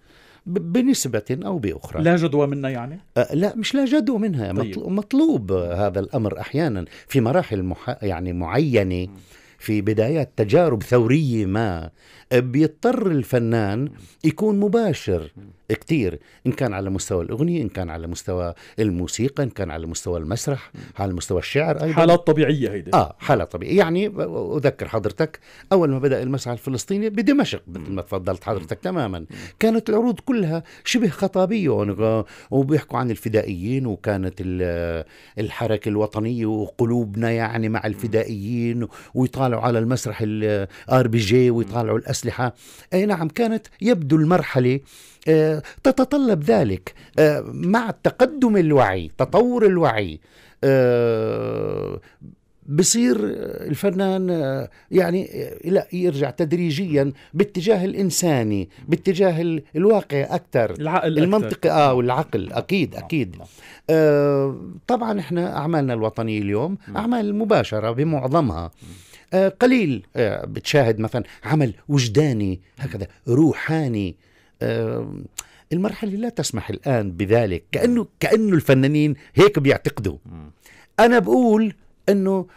بنسبة أو بأخرى لا جدوى منها يعني؟ أه، لا مش لا جدوى منها طيب. مطلوب هذا الأمر أحيانا في مراحل مح... يعني معينة في بدايات تجارب ثورية ما بيضطر الفنان يكون مباشر كتير إن كان على مستوى الأغنية إن كان على مستوى الموسيقى إن كان على مستوى المسرح على مستوى الشعر أيضا حالات طبيعية هيدا آه حالة طبيعية يعني أذكر حضرتك أول ما بدأ المسرح الفلسطيني بدمشق مثل ما تفضلت حضرتك تماما كانت العروض كلها شبه خطابية وبيحكوا عن الفدائيين وكانت الحركة الوطنية وقلوبنا يعني مع الفدائيين ويطالعوا على المسرح الار بي جي ويطالعوا الأسد الأسلحة أي نعم كانت يبدو المرحلة آه، تتطلب ذلك آه، مع تقدم الوعي تطور الوعي آه، بصير الفنان يعني لا يرجع تدريجيا باتجاه الانساني باتجاه الواقع اكثر العقل المنطقي اه والعقل اكيد اكيد نعم. آه طبعا احنا اعمالنا الوطنيه اليوم نعم. اعمال مباشره بمعظمها نعم. آه، قليل آه، بتشاهد مثلا عمل وجداني هكذا روحاني آه، المرحلة لا تسمح الآن بذلك كأنه كأنه الفنانين هيك بيعتقدوا أنا بقول أنه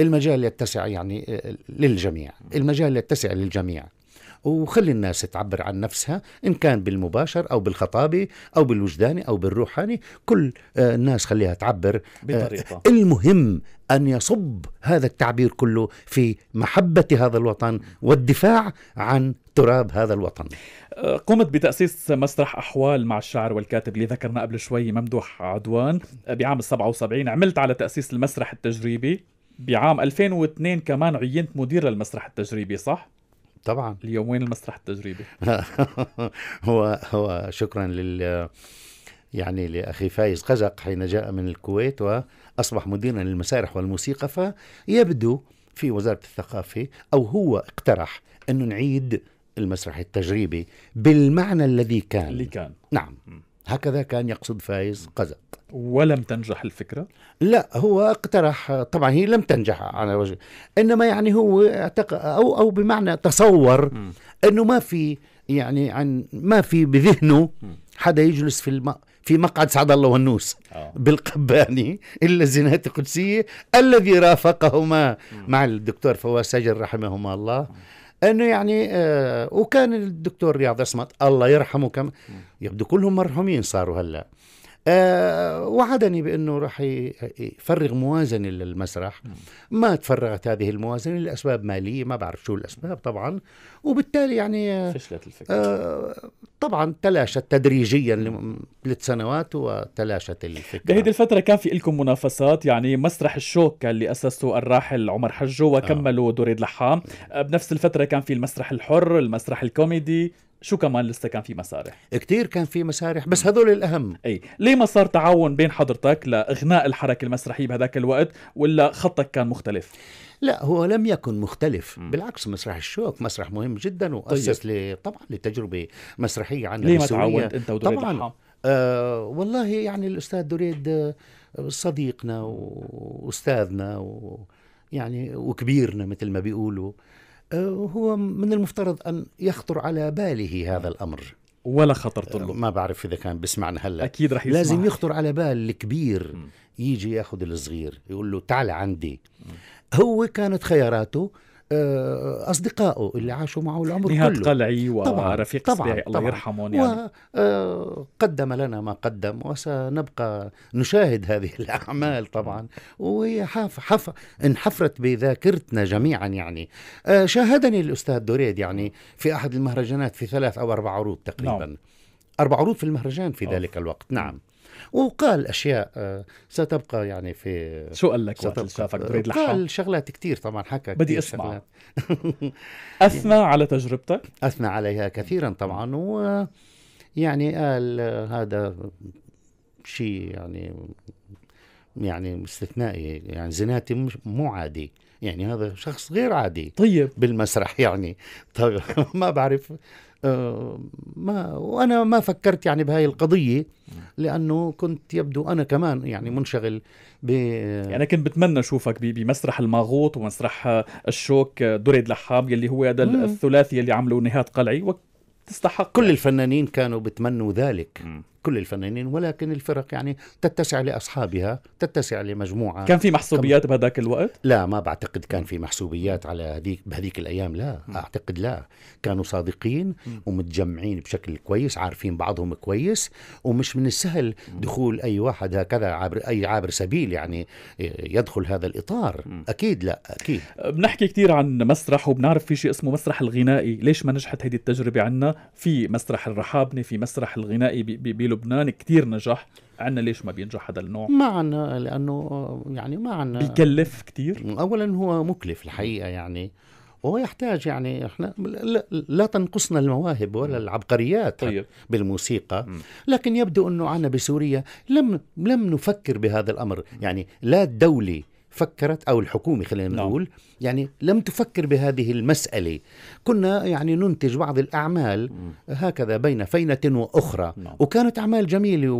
المجال يتسع يعني للجميع المجال يتسع للجميع وخلي الناس تعبر عن نفسها إن كان بالمباشر أو بالخطابي أو بالوجداني أو بالروحاني كل آه، الناس خليها تعبر آه، بطريقة المهم أن يصب هذا التعبير كله في محبة هذا الوطن والدفاع عن تراب هذا الوطن آه، قمت بتأسيس مسرح أحوال مع الشاعر والكاتب اللي ذكرنا قبل شوي ممدوح عدوان بعام 77 عملت على تأسيس المسرح التجريبي بعام 2002 كمان عينت مدير للمسرح التجريبي صح؟ طبعا اليومين المسرح التجريبي هو هو شكرا لل يعني لاخي فايز قزق حين جاء من الكويت واصبح مديرا للمسارح والموسيقى فيبدو في وزاره الثقافه او هو اقترح انه نعيد المسرح التجريبي بالمعنى الذي كان اللي كان نعم هكذا كان يقصد فايز قزق ولم تنجح الفكرة؟ لا هو اقترح طبعا هي لم تنجح على وجه إنما يعني هو اعتقد أو أو بمعنى تصور إنه ما في يعني عن ما في بذهنه حدا يجلس في الماء في مقعد سعد الله والنوس أوه. بالقباني إلا الزينات القدسية الذي رافقهما مع الدكتور فواز ساجر رحمهما الله انه يعني آه وكان الدكتور رياض عصمت الله يرحمه كم يبدو كلهم مرحومين صاروا هلا آه، وعدني بانه راح يفرغ موازنه للمسرح ما تفرغت هذه الموازنه لاسباب ماليه ما بعرف شو الاسباب طبعا وبالتالي يعني آه، فشلت الفكره آه، طبعا تلاشت تدريجيا ثلاث سنوات وتلاشت الفكره بهيدي الفتره كان في لكم منافسات يعني مسرح الشوك اللي اسسه الراحل عمر حجو وكملوا آه. دريد لحام بنفس الفتره كان في المسرح الحر المسرح الكوميدي شو كمان لسه كان في مسارح كتير كان في مسارح بس هذول الاهم اي ليه ما صار تعاون بين حضرتك لاغناء الحركه المسرحيه بهذاك الوقت ولا خطك كان مختلف لا هو لم يكن مختلف م. بالعكس مسرح الشوك مسرح مهم جدا طيب. واسس طيب. طبعا لتجربه مسرحيه عندنا ليه ما تعاونت انت ودوري طبعا آه والله يعني الاستاذ دريد آه، صديقنا واستاذنا و يعني وكبيرنا مثل ما بيقولوا آه آه، هو من المفترض أن يخطر على باله هذا الأمر ولا خطر طلب آه، ما بعرف اذا كان بيسمعنا هلا اكيد رح يسمع لازم يخطر على بال الكبير يجي ياخذ الصغير يقول له تعال عندي هو كانت خياراته آه، اصدقائه اللي عاشوا معه العمر نهاد كله قلعي ورفيق طبعا طبعا الله يرحمهم يعني وقدم لنا ما قدم وسنبقى نشاهد هذه الاعمال طبعا وهي حف حف انحفرت بذاكرتنا جميعا يعني آه، شاهدني الاستاذ دوريد يعني في احد المهرجانات في ثلاث او اربع عروض تقريبا نعم. اربع عروض في المهرجان في ذلك الوقت نعم وقال اشياء آه، ستبقى يعني في شو قال لك ستبقى شافك تريد لحظة قال شغلات كثير طبعا حكى بدي اسمع اثنى على تجربتك اثنى عليها كثيرا طبعا و يعني قال هذا شيء يعني يعني استثنائي يعني زناتي مو عادي يعني هذا شخص غير عادي طيب بالمسرح يعني طيب ما بعرف آه، ما وانا ما فكرت يعني بهاي القضيه لانه كنت يبدو انا كمان يعني منشغل ب يعني انا كنت بتمنى اشوفك بمسرح الماغوط ومسرح آه، الشوك آه، دريد لحام يلي هو هذا الثلاثي اللي عمله نهاد قلعي وتستحق كل يعني. الفنانين كانوا بتمنوا ذلك م. كل الفنانين ولكن الفرق يعني تتسع لاصحابها تتسع لمجموعه كان في محسوبيات كم... بهذاك الوقت لا ما بعتقد كان في محسوبيات على هذيك بهذيك الايام لا م. اعتقد لا كانوا صادقين م. ومتجمعين بشكل كويس عارفين بعضهم كويس ومش من السهل دخول اي واحد هكذا عبر اي عابر سبيل يعني يدخل هذا الاطار م. اكيد لا اكيد بنحكي كثير عن مسرح وبنعرف في شيء اسمه مسرح الغنائي ليش ما نجحت هذه التجربه عندنا في مسرح الرحابنه في مسرح الغنائي بي بي بلبنان كتير نجح عنا ليش ما بينجح هذا النوع؟ ما عنا لانه يعني ما عنا بيكلف كتير اولا هو مكلف الحقيقه يعني وهو يحتاج يعني احنا لا, تنقصنا المواهب ولا العبقريات طيب. بالموسيقى لكن يبدو انه عنا بسوريا لم لم نفكر بهذا الامر يعني لا الدولي فكرت او الحكومه خلينا نعم. نقول نعم. يعني لم تفكر بهذه المساله كنا يعني ننتج بعض الاعمال هكذا بين فينه واخرى نعم. وكانت اعمال جميله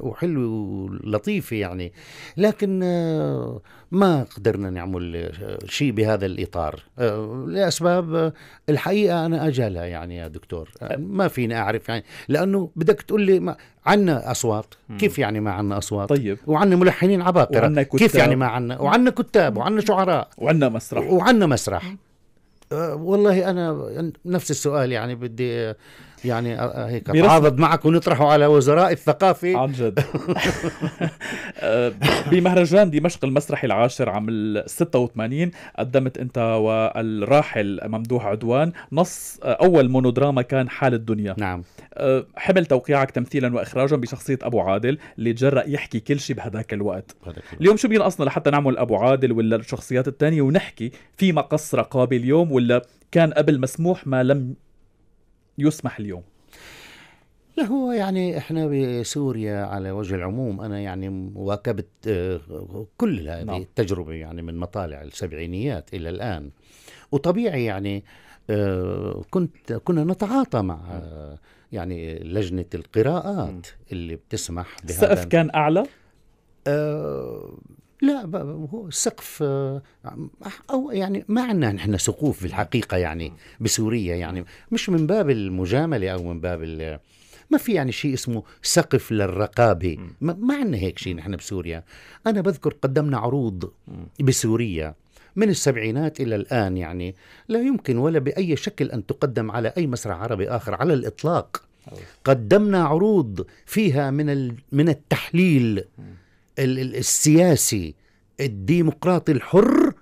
وحلوه ولطيفه يعني لكن آه، ما قدرنا نعمل آه، شيء بهذا الاطار آه، لاسباب الحقيقه انا اجلها يعني يا دكتور ما فيني اعرف يعني لانه بدك تقول لي عنا اصوات كيف يعني ما عنا اصوات طيب وعنا ملحنين عباقره وعنا كتاب. كيف يعني ما عنا وعنا كتاب وعنا شعراء وعنا مسرح وعنا مسرح أه والله انا نفس السؤال يعني بدي أه يعني هيك تعاضد معك ونطرحه على وزراء الثقافه عن جد بمهرجان دمشق المسرحي العاشر عام ال 86 قدمت انت والراحل ممدوح عدوان نص اول مونودراما كان حال الدنيا نعم حمل توقيعك تمثيلا واخراجا بشخصيه ابو عادل اللي تجرأ يحكي كل شيء بهذاك الوقت اليوم شو بينقصنا لحتى نعمل ابو عادل ولا الشخصيات الثانيه ونحكي في مقص رقابي اليوم ولا كان قبل مسموح ما لم يسمح اليوم لا هو يعني احنا بسوريا على وجه العموم انا يعني واكبت آه، كل هذه نعم. التجربه يعني من مطالع السبعينيات الى الان وطبيعي يعني آه، كنت كنا نتعاطى مع آه، يعني لجنه القراءات اللي بتسمح بهذا السقف كان اعلى لا هو سقف آه، او يعني ما عندنا نحن سقوف بالحقيقه يعني بسوريا يعني مش من باب المجامله او من باب ما في يعني شيء اسمه سقف للرقابه ما, ما عندنا هيك شيء نحن بسوريا انا بذكر قدمنا عروض بسوريا من السبعينات الى الان يعني لا يمكن ولا باي شكل ان تقدم على اي مسرح عربي اخر على الاطلاق قدمنا عروض فيها من من التحليل السياسي الديمقراطي الحر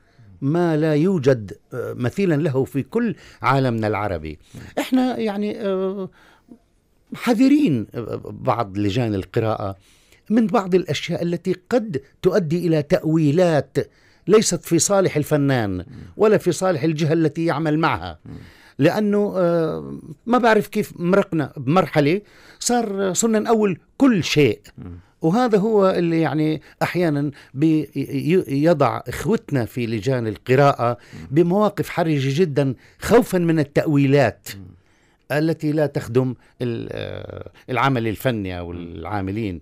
ما لا يوجد آه، مثيلا له في كل عالمنا العربي احنا يعني آه، حذرين آه، بعض لجان القراءه من بعض الاشياء التي قد تؤدي الى تاويلات ليست في صالح الفنان ولا في صالح الجهه التي يعمل معها لانه ما بعرف كيف مرقنا بمرحله صار صرنا نأول كل شيء وهذا هو اللي يعني احيانا يضع اخوتنا في لجان القراءه بمواقف حرجه جدا خوفا من التاويلات التي لا تخدم آه، العمل الفني او العاملين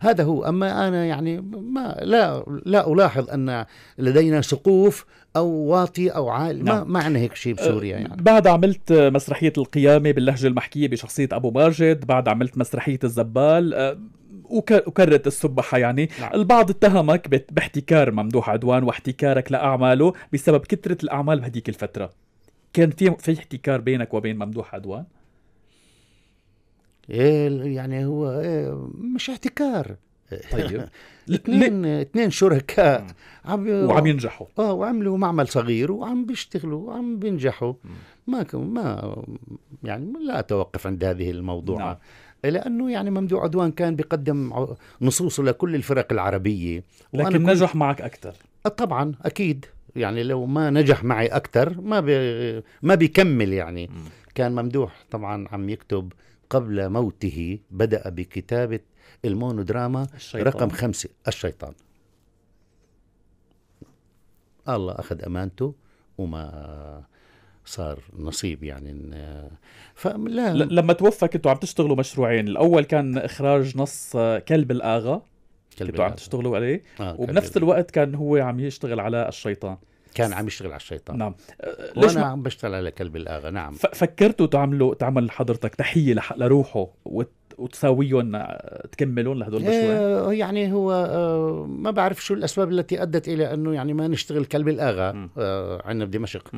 هذا هو اما انا يعني ما لا لا الاحظ ان لدينا سقوف او واطي او عال ما, نعم. ما عندنا هيك شيء بسوريا آه، يعني بعد عملت مسرحيه القيامه باللهجه المحكيه بشخصيه ابو ماجد بعد عملت مسرحيه الزبال آه، وكرت السبحة يعني نعم. البعض اتهمك باحتكار ممدوح عدوان واحتكارك لأعماله بسبب كثرة الأعمال بهديك الفترة كان في في احتكار بينك وبين ممدوح عدوان؟ ايه يعني هو إيه مش احتكار طيب اثنين اثنين شركاء عم وعم ينجحوا اه وعملوا معمل صغير وعم بيشتغلوا وعم بينجحوا ما ما يعني لا اتوقف عند هذه الموضوعه نعم. لانه يعني ممدوح عدوان كان بيقدم نصوصه لكل الفرق العربيه لكن كنت... نجح معك اكثر طبعا اكيد يعني لو ما نجح معي اكثر ما بي... ما بيكمل يعني م. كان ممدوح طبعا عم يكتب قبل موته بدا بكتابه المونودراما الشيطان. رقم خمسة الشيطان الله اخذ امانته وما صار نصيب يعني آه، فلا لما توفى كنتوا عم تشتغلوا مشروعين الاول كان اخراج نص آه، كلب الاغا كنتوا عم تشتغلوا عليه آه وبنفس الوقت كان هو عم يشتغل على الشيطان كان عم يشتغل على الشيطان نعم ليش وانا ما... عم بشتغل على كلب الاغا نعم فكرتوا تعملوا تعمل حضرتك تحيه لح... لروحه وت... وتساويهم آه، تكملون لهدول المشروعين؟ يعني هو ما بعرف شو الاسباب التي ادت الى انه يعني ما نشتغل كلب الاغا عندنا بدمشق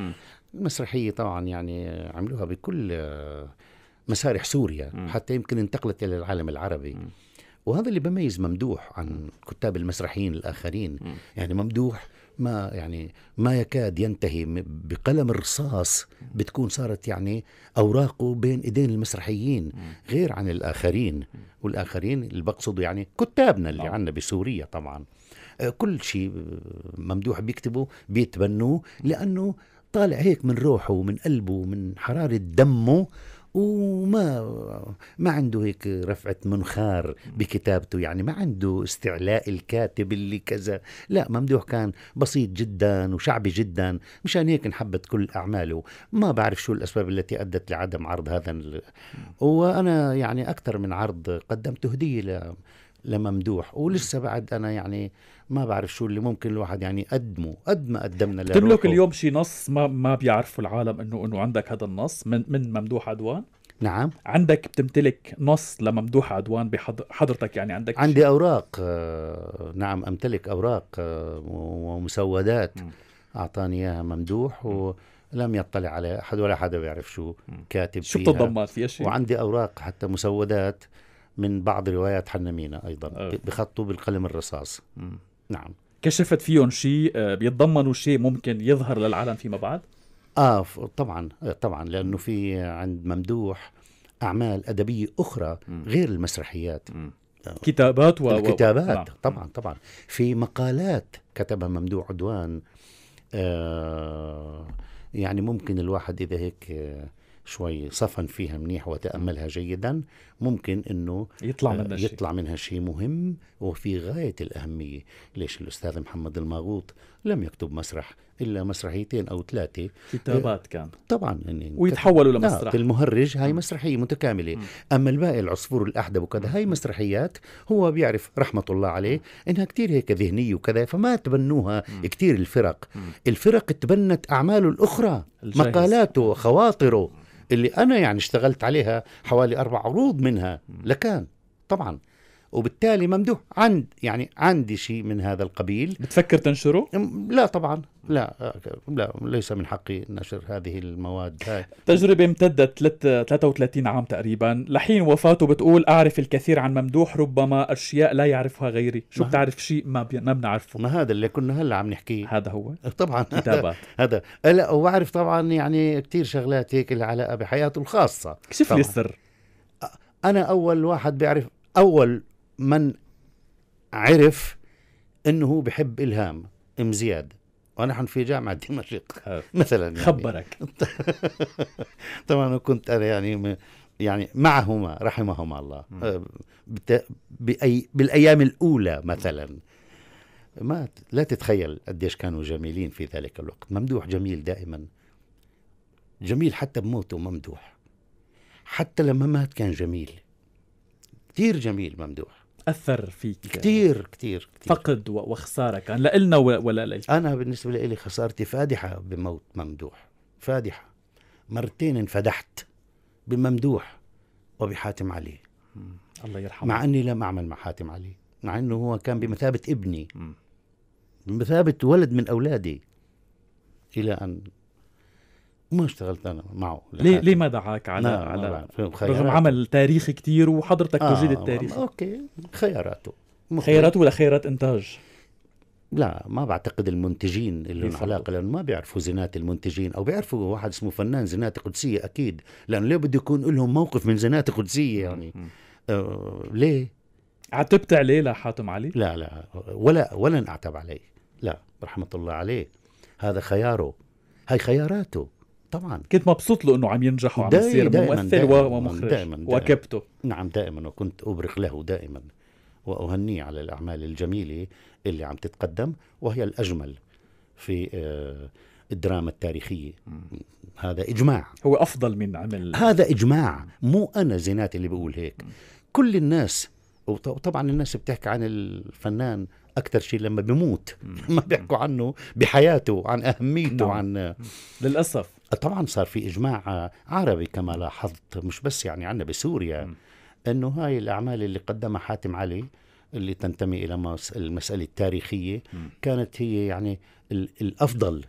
المسرحيه طبعا يعني عملوها بكل مسارح سوريا م. حتى يمكن انتقلت الى العالم العربي م. وهذا اللي بميز ممدوح عن كتاب المسرحيين الاخرين م. يعني ممدوح ما يعني ما يكاد ينتهي بقلم الرصاص بتكون صارت يعني اوراقه بين ايدين المسرحيين غير عن الاخرين والاخرين اللي بقصده يعني كتابنا اللي آه. عندنا بسوريا طبعا آه، كل شيء آه، ممدوح بيكتبه بيتبنوه لانه طالع هيك من روحه ومن قلبه ومن حرارة دمه وما ما عنده هيك رفعة منخار بكتابته يعني ما عنده استعلاء الكاتب اللي كذا لا ممدوح كان بسيط جدا وشعبي جدا مشان هيك انحبت كل أعماله ما بعرف شو الأسباب التي أدت لعدم عرض هذا وأنا يعني أكثر من عرض قدمت هدية ل... لممدوح ولسه بعد انا يعني ما بعرف شو اللي ممكن الواحد يعني يقدمه قد ما قدمنا لروحه لك اليوم شي نص ما ما بيعرفه العالم انه انه عندك هذا النص من من ممدوح عدوان نعم عندك بتمتلك نص لممدوح عدوان بحضرتك يعني عندك عندي شي. اوراق آه، نعم امتلك اوراق آه، ومسودات اعطاني اياها ممدوح و لم يطلع عليها احد ولا حدا بيعرف شو كاتب شو بتتضمن فيها شيء وعندي اوراق حتى مسودات من بعض روايات مينا أيضا أوه. بخطوا بالقلم الرصاص م. نعم كشفت فيهم شيء آه، بيتضمنوا شيء ممكن يظهر للعالم فيما بعد؟ آه طبعا آه، طبعا لأنه في عند ممدوح أعمال أدبية أخرى م. غير المسرحيات م. آه، كتابات و... الكتابات و... نعم. طبعا طبعا في مقالات كتبها ممدوح عدوان آه يعني ممكن الواحد إذا هيك آه شوي صفن فيها منيح وتأملها جيدا ممكن أنه يطلع منها آه، شيء يطلع منها شيء مهم وفي غاية الأهمية ليش الأستاذ محمد الماغوط لم يكتب مسرح إلا مسرحيتين أو ثلاثة كتابات كان طبعا يعني ويتحولوا لمسرح المهرج هاي مسرحية متكاملة أما الباقي العصفور الأحدب وكذا هاي مسرحيات هو بيعرف رحمة الله عليه إنها كتير هيك ذهنية وكذا فما تبنوها كثير كتير الفرق الفرق تبنت أعماله الأخرى مقالاته خواطره اللي انا يعني اشتغلت عليها حوالي اربع عروض منها لكان طبعا وبالتالي ممدوح عند يعني عندي شيء من هذا القبيل بتفكر تنشره؟ لا طبعا لا لا ليس من حقي نشر هذه المواد هاي. تجربة امتدت 33 عام تقريبا لحين وفاته بتقول أعرف الكثير عن ممدوح ربما أشياء لا يعرفها غيري شو ما بتعرف شيء ما بي... ما بنعرفه ما هذا اللي كنا هلا عم نحكيه هذا هو طبعا كتابات هذا لا وبعرف طبعا يعني كثير شغلات هيك اللي علاقة بحياته الخاصة كشف لي السر أنا أول واحد بيعرف أول من عرف انه بحب الهام ام زياد ونحن في جامعة دمشق مثلا يعني. خبرك طبعا كنت أنا يعني يعني معهما رحمهما الله آه، بأي بالأيام الأولى مثلا ما لا تتخيل قديش كانوا جميلين في ذلك الوقت ممدوح جميل دائما جميل حتى بموته ممدوح حتى لما مات كان جميل كثير جميل ممدوح اثر فيك يعني. كثير كثير فقد وخساره كان لنا ولا لك انا بالنسبه لي خسارتي فادحه بموت ممدوح فادحه مرتين انفدحت بممدوح وبحاتم علي الله يرحمه مع اني لم اعمل مع حاتم علي مع انه هو كان بمثابه ابني بمثابه ولد من اولادي الى ان ما اشتغلت انا معه ليه ليه ما دعاك على نعم، على نعم، نعم، رغم عمل تاريخي كتير وحضرتك آه وجيد التاريخ اوكي خياراته خياراته ولا خيارات انتاج؟ لا ما بعتقد المنتجين اللي له علاقه لانه ما بيعرفوا زنات المنتجين او بيعرفوا واحد اسمه فنان زنات قدسيه اكيد لانه ليه بده يكون لهم موقف من زنات قدسيه يعني آه ليه؟ عتبت عليه لحاتم علي؟ لا لا ولا ولن اعتب عليه لا رحمه الله عليه هذا خياره هاي خياراته طبعا كنت مبسوط له انه عم ينجح وعم يصير ممثل ومخرج دائماً وكبته نعم دائما وكنت ابرق له دائما واهنيه على الاعمال الجميله اللي عم تتقدم وهي الاجمل في آه، الدراما التاريخيه هذا اجماع هو افضل من عمل هذا اجماع مو انا زينات اللي بقول هيك كل الناس وطبعا الناس بتحكي عن الفنان اكثر شيء لما بموت ما بيحكوا عنه بحياته عن اهميته نعم. عن آه. للاسف طبعا صار في اجماع عربي كما لاحظت مش بس يعني عندنا بسوريا انه هاي الاعمال اللي قدمها حاتم علي اللي تنتمي الى المساله التاريخيه كانت هي يعني الافضل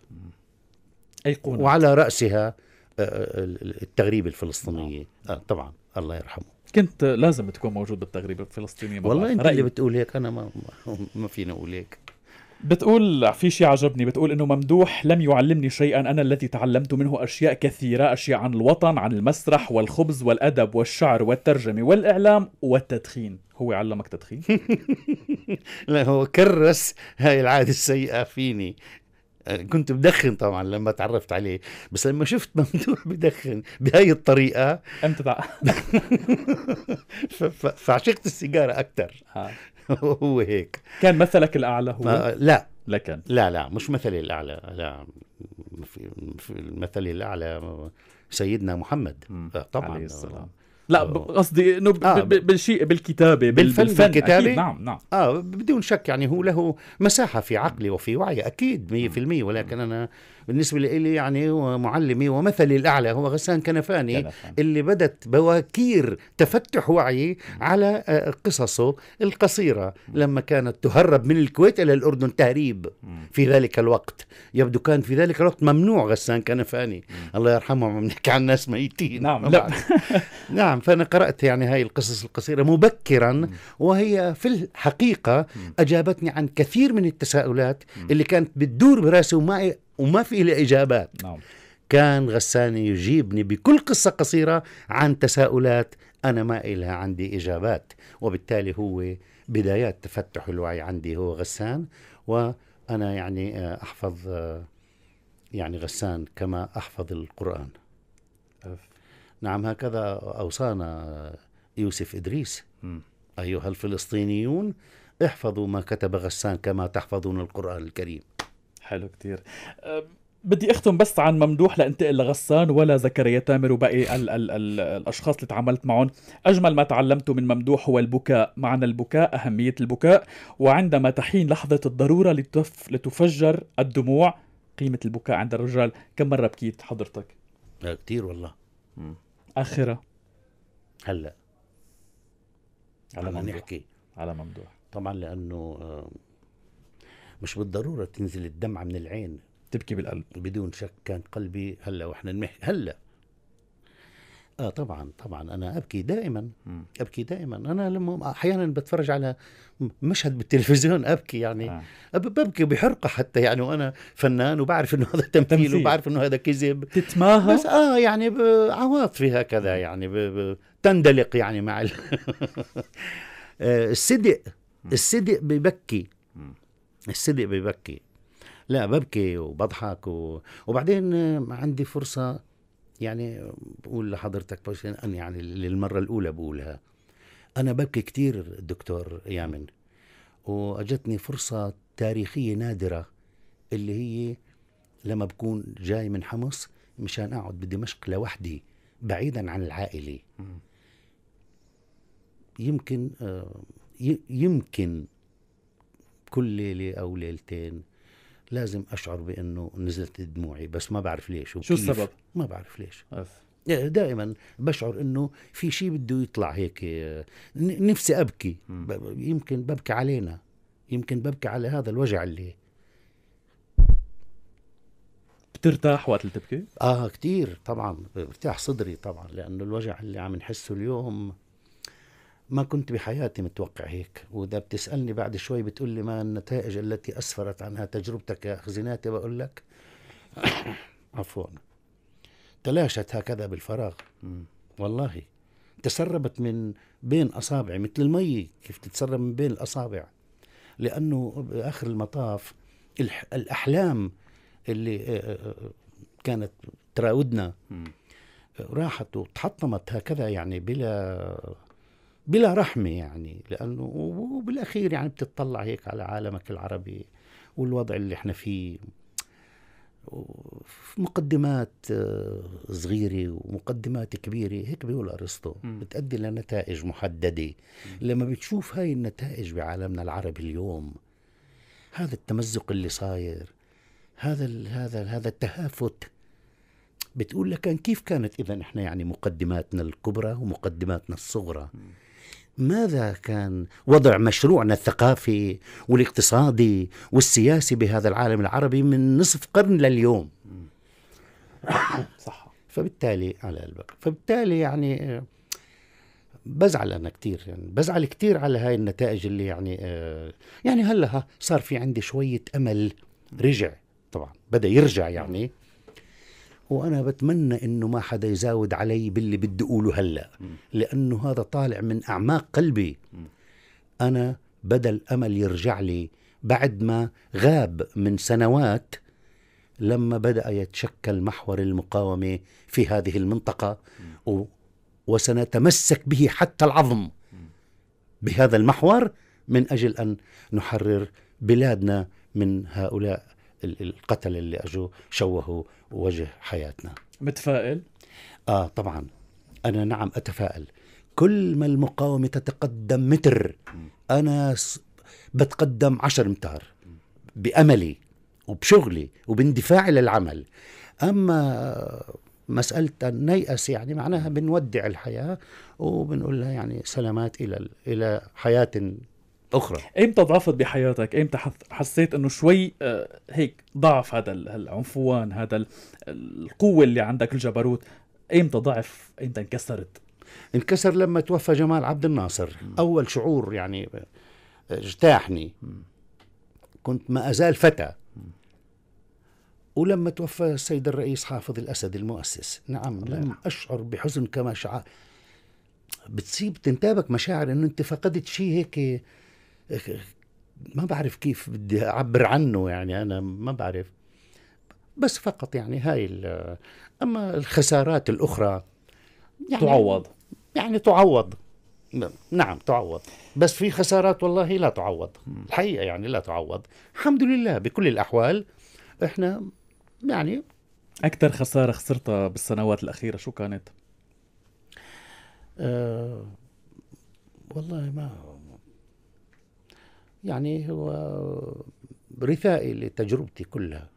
ايقونه وعلى راسها آه، آه، التغريبه الفلسطينيه نعم. آه طبعا الله يرحمه كنت لازم تكون موجود بالتغريبه الفلسطينيه والله انت اللي بتقول هيك انا ما, ما فيني اقول هيك بتقول في شيء عجبني بتقول انه ممدوح لم يعلمني شيئا انا الذي تعلمت منه اشياء كثيره اشياء عن الوطن عن المسرح والخبز والادب والشعر والترجمه والاعلام والتدخين هو علمك تدخين لا هو كرس هاي العاده السيئه فيني آه، كنت بدخن طبعا لما تعرفت عليه بس لما شفت ممدوح بدخن بهاي الطريقه امتى فعشقت السيجاره اكثر آه. هو هيك كان مثلك الاعلى هو لا لكن لا لا مش مثلي الاعلى لا في مثلي الاعلى سيدنا محمد طبعا عليه السلام لا قصدي انه آه بالشيء بالكتابه بالفن بالكتابه نعم نعم اه بدون شك يعني هو له مساحه في عقلي وفي وعي اكيد 100% ولكن انا بالنسبه لي يعني ومعلمي ومثلي الاعلى هو غسان كنفاني كنفان. اللي بدت بواكير تفتح وعيي على آه، قصصه القصيره لما كانت تهرب من الكويت الى الاردن تهريب في ذلك الوقت يبدو كان في ذلك الوقت ممنوع غسان كنفاني الله يرحمه عم نحكي عن ناس ميتين نعم نعم نعم فأنا قرأت يعني هاي القصص القصيرة مبكرا وهي في الحقيقة أجابتني عن كثير من التساؤلات اللي كانت بتدور براسي وما إيه، وما في لها إجابات نعم. كان غساني يجيبني بكل قصة قصيرة عن تساؤلات أنا ما إلها عندي إجابات وبالتالي هو بدايات تفتح الوعي عندي هو غسان وأنا يعني آه، أحفظ آه، يعني غسان كما أحفظ القرآن نعم هكذا أوصانا يوسف إدريس م. أيها الفلسطينيون احفظوا ما كتب غسان كما تحفظون القرآن الكريم حلو كتير بدي اختم بس عن ممدوح لانتقل لغسان ولا زكريا تامر وباقي ال ال ال الاشخاص اللي تعاملت معهم اجمل ما تعلمته من ممدوح هو البكاء معنى البكاء اهميه البكاء وعندما تحين لحظه الضروره لتف لتفجر الدموع قيمه البكاء عند الرجال كم مره بكيت حضرتك كثير والله م. اخره هلا على ما نحكي على ممدوح طبعا لانه آه، مش بالضروره تنزل الدمعه من العين تبكي بالقلب بدون شك كان قلبي هلا واحنا نمح... هلا اه طبعا طبعا انا ابكي دائما ابكي دائما انا لما احيانا بتفرج على مشهد بالتلفزيون ابكي يعني آه. ببكي بحرقه حتى يعني وانا فنان وبعرف انه هذا تمثيل, تمثيل. وبعرف انه هذا كذب تتماهى بس اه يعني عواطفي هكذا يعني تندلق يعني مع آه، الصدق الصدق ببكي الصدق ببكي لا ببكي وبضحك و... وبعدين عندي فرصه يعني بقول لحضرتك أن يعني للمرة الأولى بقولها أنا ببكي كتير دكتور يامن وأجتني فرصة تاريخية نادرة اللي هي لما بكون جاي من حمص مشان أقعد بدمشق لوحدي بعيدا عن العائلة يمكن آه، يمكن كل ليلة أو ليلتين لازم اشعر بانه نزلت دموعي بس ما بعرف ليش وكيف. شو السبب ما بعرف ليش أف. دائما بشعر انه في شيء بده يطلع هيك نفسي ابكي م. يمكن ببكي علينا يمكن ببكي على هذا الوجع اللي بترتاح وقت اللي تبكي؟ اه كثير طبعا برتاح صدري طبعا لانه الوجع اللي عم نحسه اليوم ما كنت بحياتي متوقع هيك وإذا بتسألني بعد شوي بتقول لي ما النتائج التي أسفرت عنها تجربتك يا خزيناتي بقول لك عفوا تلاشت هكذا بالفراغ والله تسربت من بين أصابعي مثل المي كيف تتسرب من بين الأصابع لأنه بآخر المطاف الأحلام اللي آه، آه، آه، كانت تراودنا راحت وتحطمت هكذا يعني بلا بلا رحمة يعني لأنه وبالأخير يعني بتطلع هيك على عالمك العربي والوضع اللي احنا فيه مقدمات آه، صغيرة ومقدمات كبيرة هيك بيقول أرسطو بتأدي لنتائج محددة لما بتشوف هاي النتائج بعالمنا العربي اليوم هذا التمزق اللي صاير هذا هذا هذا التهافت بتقول لك كيف كانت اذا احنا يعني مقدماتنا الكبرى ومقدماتنا الصغرى ماذا كان وضع مشروعنا الثقافي والاقتصادي والسياسي بهذا العالم العربي من نصف قرن لليوم صح فبالتالي على البقى فبالتالي يعني بزعل انا كثير يعني بزعل كثير على هاي النتائج اللي يعني آه، يعني هلا صار في عندي شويه امل رجع طبعا بدا يرجع يعني وانا بتمنى انه ما حدا يزاود علي باللي بدي اقوله هلا لانه هذا طالع من اعماق قلبي انا بدا الامل يرجع لي بعد ما غاب من سنوات لما بدا يتشكل محور المقاومه في هذه المنطقه و وسنتمسك به حتى العظم بهذا المحور من اجل ان نحرر بلادنا من هؤلاء القتلة اللي اجوا شوهوا وجه حياتنا متفائل؟ اه طبعا انا نعم اتفائل كل ما المقاومة تتقدم متر انا بتقدم عشر امتار باملي وبشغلي وباندفاعي للعمل اما مسألة النيأس يعني معناها بنودع الحياة وبنقول لها يعني سلامات إلى إلى حياة اخرى امتى ضعفت بحياتك امتى حسيت انه شوي آه، هيك ضعف هذا العنفوان هذا القوه اللي عندك الجبروت امتى ضعف امتى انكسرت انكسر لما توفى جمال عبد الناصر م. اول شعور يعني آه، اجتاحني كنت ما ازال فتى ولما توفى السيد الرئيس حافظ الاسد المؤسس نعم لم اشعر بحزن كما شعر بتصيب تنتابك مشاعر انه انت فقدت شيء هيك ما بعرف كيف بدي اعبر عنه يعني انا ما بعرف بس فقط يعني هاي اما الخسارات الاخرى يعني تعوض يعني تعوض نعم تعوض بس في خسارات والله لا تعوض الحقيقه يعني لا تعوض الحمد لله بكل الاحوال احنا يعني اكثر خساره خسرتها بالسنوات الاخيره شو كانت؟ أه والله ما يعني هو رثائي لتجربتي كلها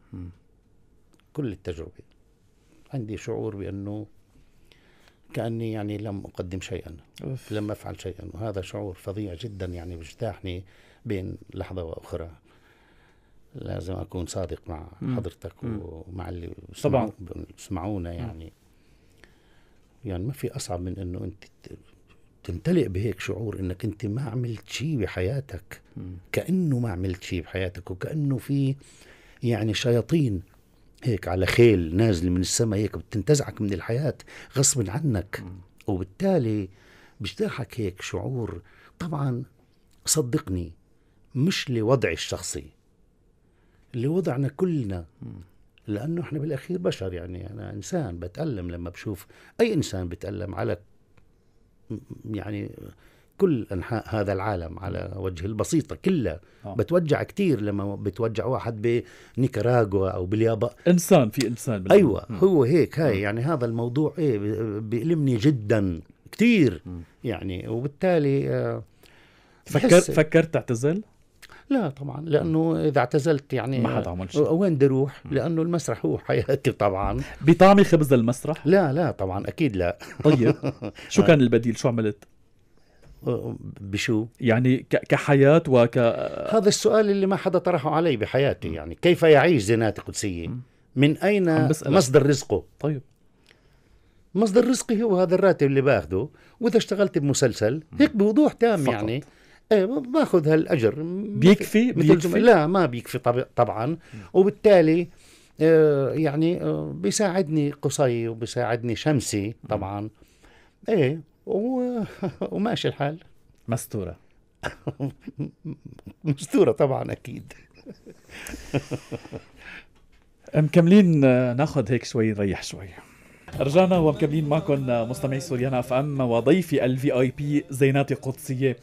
كل التجربة عندي شعور بأنه كأني يعني لم أقدم شيئا أوف. لم أفعل شيئا وهذا شعور فظيع جدا يعني بيجتاحني بين لحظة وأخرى لازم أكون صادق مع مم. حضرتك مم. ومع اللي طبعا بيسمعونا يعني مم. يعني ما في أصعب من أنه أنت تمتلئ بهيك شعور انك انت ما عملت شيء بحياتك كانه ما عملت شيء بحياتك وكانه في يعني شياطين هيك على خيل نازل من السماء هيك بتنتزعك من الحياه غصب عنك وبالتالي بجتاحك هيك شعور طبعا صدقني مش لوضعي الشخصي لوضعنا كلنا لانه احنا بالاخير بشر يعني انا انسان بتالم لما بشوف اي انسان بتالم على يعني كل انحاء هذا العالم على وجه البسيطه كلها آه. بتوجع كثير لما بتوجع واحد بنيكاراغوا او باليابان انسان في انسان بالأمر. ايوه م. هو هيك هاي يعني هذا الموضوع ايه بيألمني جدا كثير يعني وبالتالي آه فكر فكرت تعتزل لا طبعا لانه اذا اعتزلت يعني ما حدا عمل شيء وين بدي اروح؟ لانه المسرح هو حياتي طبعا بطعمي خبز للمسرح؟ لا لا طبعا اكيد لا طيب شو كان البديل؟ شو عملت؟ بشو؟ يعني كحياة وك هذا السؤال اللي ما حدا طرحه علي بحياتي يعني كيف يعيش زينات قدسية؟ من أين مصدر رزقه؟ طيب مصدر رزقي هو هذا الراتب اللي باخده وإذا اشتغلت بمسلسل هيك بوضوح تام فقط. يعني إيه، باخذ هالاجر بيكفي مثل بيكفي لا ما بيكفي طبعا وبالتالي آه، يعني آه، بيساعدني قصي وبيساعدني شمسي طبعا ايه وماشي الحال مستوره مستوره طبعا اكيد مكملين آه، ناخذ هيك شوي نريح شوي رجعنا ومكملين معكم مستمعي سوريانا اف ام وضيفي الفي اي بي زينات قدسيه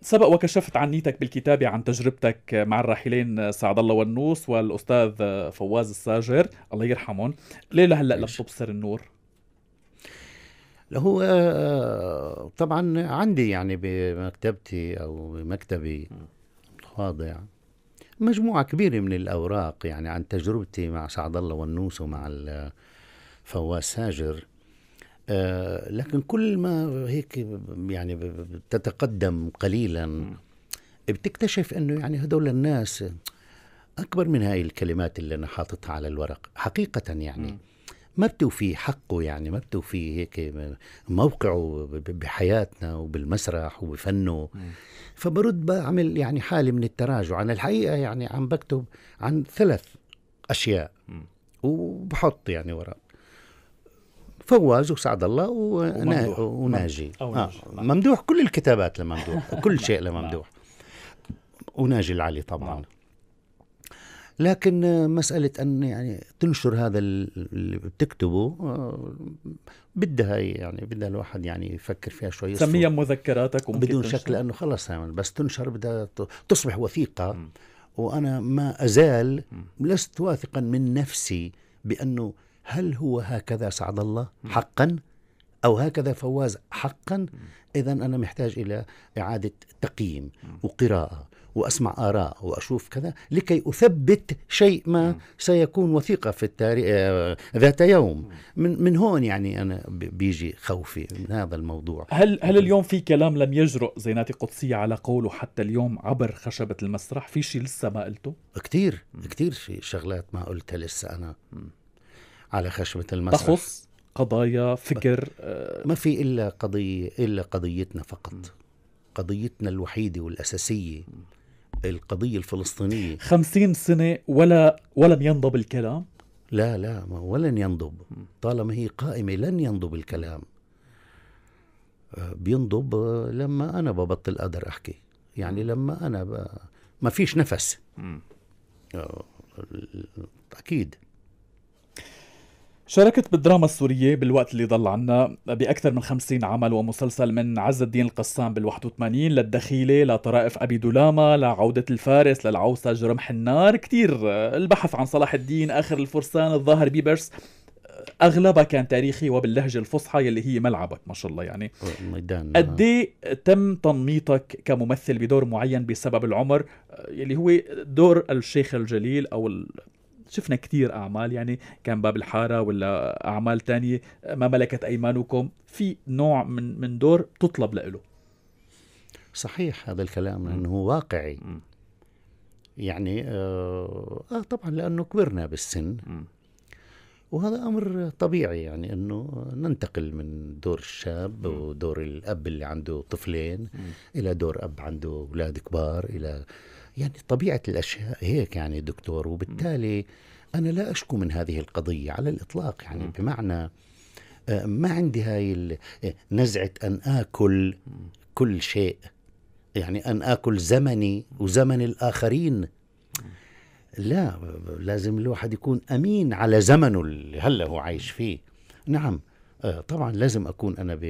سبق وكشفت عن نيتك بالكتابة عن تجربتك مع الراحلين سعد الله والنوس والأستاذ فواز الساجر الله يرحمهم ليه لهلأ لم تبصر النور؟ هو آه، طبعا عندي يعني بمكتبتي أو بمكتبي خاضع مجموعة كبيرة من الأوراق يعني عن تجربتي مع سعد الله والنوس ومع فواز ساجر آه، لكن كل ما هيك يعني بتتقدم قليلا بتكتشف انه يعني هدول الناس اكبر من هاي الكلمات اللي انا حاططها على الورق حقيقه يعني ما بتوفي حقه يعني ما بتوفي هيك موقعه بحياتنا وبالمسرح وبفنه فبرد بعمل يعني حالي من التراجع انا الحقيقه يعني عم بكتب عن ثلاث اشياء وبحط يعني وراء فواز وسعد الله وناجي وناجي ممدوح. آه. نعم. ممدوح كل الكتابات لممدوح كل شيء لممدوح نعم. وناجي العلي طبعا نعم. لكن آه، مسألة أن يعني تنشر هذا اللي بتكتبه آه، بدها يعني بدها الواحد يعني يفكر فيها شوي سميها مذكراتك بدون شك لأنه خلص يعني، بس تنشر بدها تصبح وثيقة م. وأنا ما أزال م. لست واثقا من نفسي بأنه هل هو هكذا سعد الله حقا أو هكذا فواز حقا إذا أنا محتاج إلى إعادة تقييم وقراءة وأسمع آراء وأشوف كذا لكي أثبت شيء ما سيكون وثيقة في التاريخ آه، ذات يوم من, من هون يعني أنا بيجي خوفي من هذا الموضوع هل, هل اليوم في كلام لم يجرؤ زينات قدسية على قوله حتى اليوم عبر خشبة المسرح في شيء لسه ما قلته؟ كتير كتير شغلات ما قلتها لسه أنا على خشبة المسرح تخص قضايا فكر آه، ما في إلا قضية إلا قضيتنا فقط قضيتنا الوحيدة والأساسية القضية الفلسطينية خمسين سنة ولا ولم ينضب الكلام لا لا ولن ينضب طالما هي قائمة لن ينضب الكلام آه، بينضب آه، لما أنا ببطل أقدر أحكي يعني لما أنا ب... ما فيش نفس أكيد شاركت بالدراما السورية بالوقت اللي ضل عنا بأكثر من 50 عمل ومسلسل من عز الدين القسام بال81 للدخيلة لطرائف أبي دولاما لعودة الفارس للعوسج رمح النار كتير البحث عن صلاح الدين آخر الفرسان الظاهر بيبرس اغلبها كان تاريخي وباللهجه الفصحى يلي هي ملعبك ما شاء الله يعني قد تم تنميطك كممثل بدور معين بسبب العمر يلي هو دور الشيخ الجليل او شفنا كثير أعمال يعني كان باب الحارة ولا أعمال تانية ما ملكت أيمانكم في نوع من من دور تطلب لإله صحيح هذا الكلام لأنه واقعي يعني آه, آه طبعا لأنه كبرنا بالسن وهذا امر طبيعي يعني انه ننتقل من دور الشاب ودور الاب اللي عنده طفلين الى دور اب عنده اولاد كبار الى يعني طبيعة الأشياء هيك يعني دكتور وبالتالي أنا لا أشكو من هذه القضية على الإطلاق يعني بمعنى آه، ما عندي هاي آه، نزعة أن آكل كل شيء يعني أن آكل زمني وزمن الآخرين لا لازم الواحد يكون أمين على زمنه اللي هلا هو عايش فيه نعم آه، طبعا لازم أكون أنا ب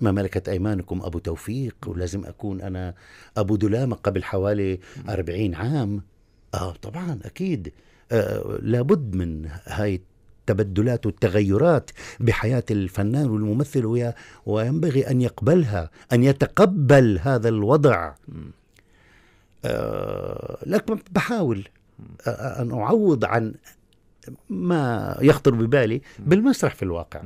ما ملكت أيمانكم أبو توفيق ولازم أكون أنا أبو دلامة قبل حوالي أربعين عام آه طبعا أكيد آه لابد من هاي التبدلات والتغيرات بحياة الفنان والممثل وينبغي أن يقبلها أن يتقبل هذا الوضع آه لكن بحاول آه، أن أعوض عن ما يخطر ببالي بالمسرح في الواقع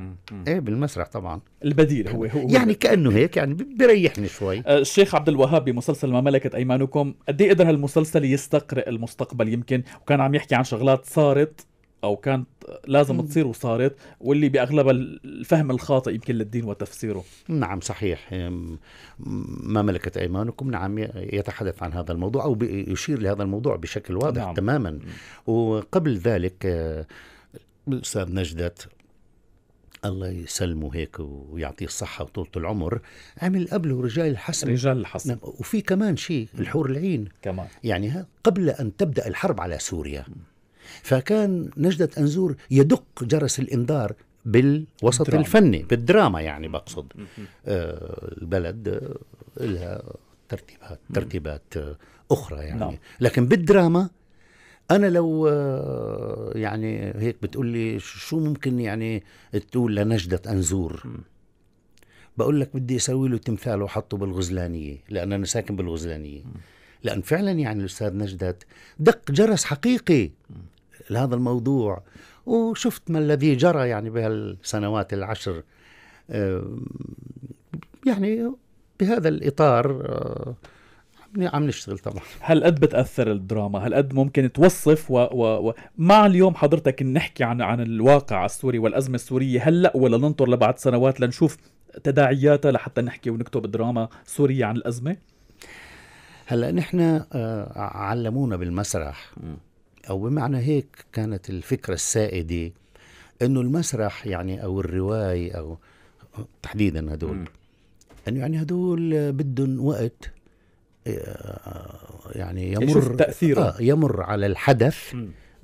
ايه بالمسرح طبعا البديل هو هو يعني كانه هيك يعني بيريحني شوي أه، الشيخ عبد الوهاب بمسلسل ما ملكت ايمانكم قد ايه قدر هالمسلسل يستقرئ المستقبل يمكن وكان عم يحكي عن شغلات صارت او كانت لازم م. تصير وصارت واللي باغلبها الفهم الخاطئ يمكن للدين وتفسيره. نعم صحيح ما ملكت ايمانكم نعم يتحدث عن هذا الموضوع او يشير لهذا الموضوع بشكل واضح نعم. تماما م. وقبل ذلك أه، الاستاذ نجدت الله يسلمه هيك ويعطيه الصحة وطولة العمر عمل قبله رجال الحسن رجال الحسن نعم وفي كمان شيء الحور العين كمان يعني قبل أن تبدأ الحرب على سوريا م. فكان نجدة أنزور يدق جرس الإنذار بالوسط الدراما. الفني بالدراما يعني بقصد آه البلد آه، لها ترتيبات ترتيبات آه، أخرى يعني نعم. لكن بالدراما انا لو آه، يعني هيك بتقول لي شو ممكن يعني تقول لنجدة انزور بقول لك بدي اسوي له تمثال وحطه بالغزلانيه لان انا ساكن بالغزلانيه لأن فعلا يعني الأستاذ نجدت دق جرس حقيقي لهذا الموضوع وشفت ما الذي جرى يعني بهالسنوات العشر آه، يعني بهذا الإطار آه، عم نشتغل طبعا هل قد بتاثر الدراما هل قد ممكن توصف و... و... و... مع اليوم حضرتك نحكي عن عن الواقع السوري والازمه السوريه هلا هل ولا ننطر لبعد سنوات لنشوف تداعياتها لحتى نحكي ونكتب دراما سوريه عن الازمه هلا نحن آه، علمونا بالمسرح او بمعنى هيك كانت الفكره السائده انه المسرح يعني او الرواية او تحديدا هدول انه يعني هدول بدهم وقت آه، يعني يمر آه يمر على الحدث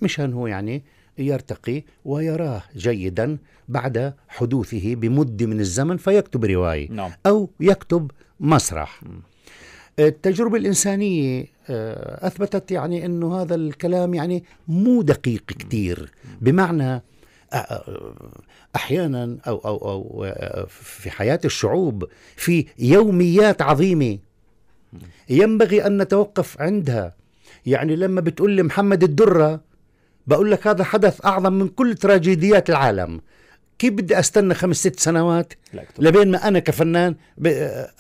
مشان هو يعني يرتقي ويراه جيدا بعد حدوثه بمدة من الزمن فيكتب رواية نعم. أو يكتب مسرح م. التجربة الإنسانية آه، أثبتت يعني أنه هذا الكلام يعني مو دقيق كتير بمعنى آه، أحيانا أو, أو, أو آه، في حياة الشعوب في يوميات عظيمة ينبغي أن نتوقف عندها يعني لما بتقول لي محمد الدرة بقول لك هذا حدث أعظم من كل تراجيديات العالم كيف بدي استنى خمس ست سنوات لبين ما انا كفنان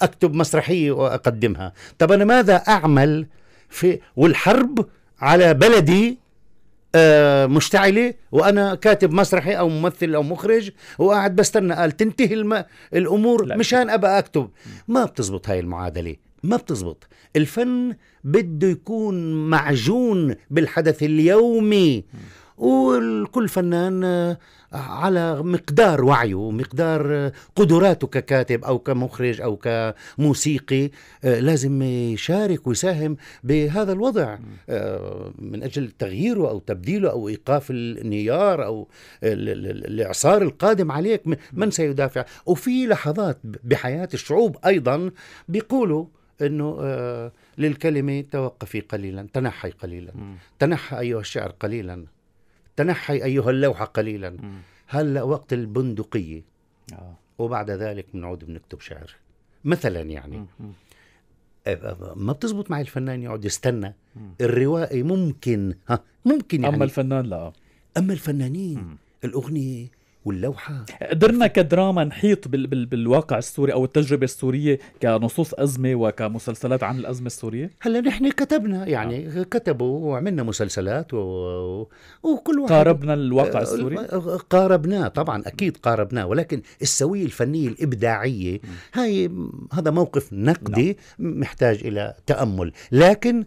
اكتب مسرحيه واقدمها طب انا ماذا اعمل في والحرب على بلدي آه مشتعله وانا كاتب مسرحي او ممثل او مخرج وقاعد بستنى قال تنتهي الم... الامور لا. مشان ابقى اكتب ما بتزبط هاي المعادله ما بتزبط الفن بده يكون معجون بالحدث اليومي م. وكل فنان آه، على مقدار وعيه ومقدار آه، قدراته ككاتب او كمخرج او كموسيقي آه، لازم يشارك ويساهم بهذا الوضع من اجل تغييره او تبديله او ايقاف الانهيار او الاعصار القادم عليك من سيدافع وفي لحظات بحياه الشعوب ايضا بيقولوا انه للكلمه توقفي قليلا تنحي قليلا تنحى ايها الشعر قليلا تنحي أيها اللوحة قليلا هلأ وقت البندقية آه. وبعد ذلك بنعود بنكتب شعر مثلا يعني ما بتزبط معي الفنان يقعد يستنى الروائي ممكن ها ممكن يعني اما الفنان لا اما الفنانين الاغنيه واللوحه قدرنا كدراما نحيط بال بال بالواقع السوري او التجربه السوريه كنصوص ازمه وكمسلسلات عن الازمه السوريه هلا نحن كتبنا آه. يعني آه. كتبوا وعملنا مسلسلات و... وكل واحد قاربنا الواقع السوري آه، آه، قاربناه طبعا اكيد قاربناه ولكن السويه الفنيه الابداعيه هاي هذا موقف نقدي نعم. محتاج الى تامل لكن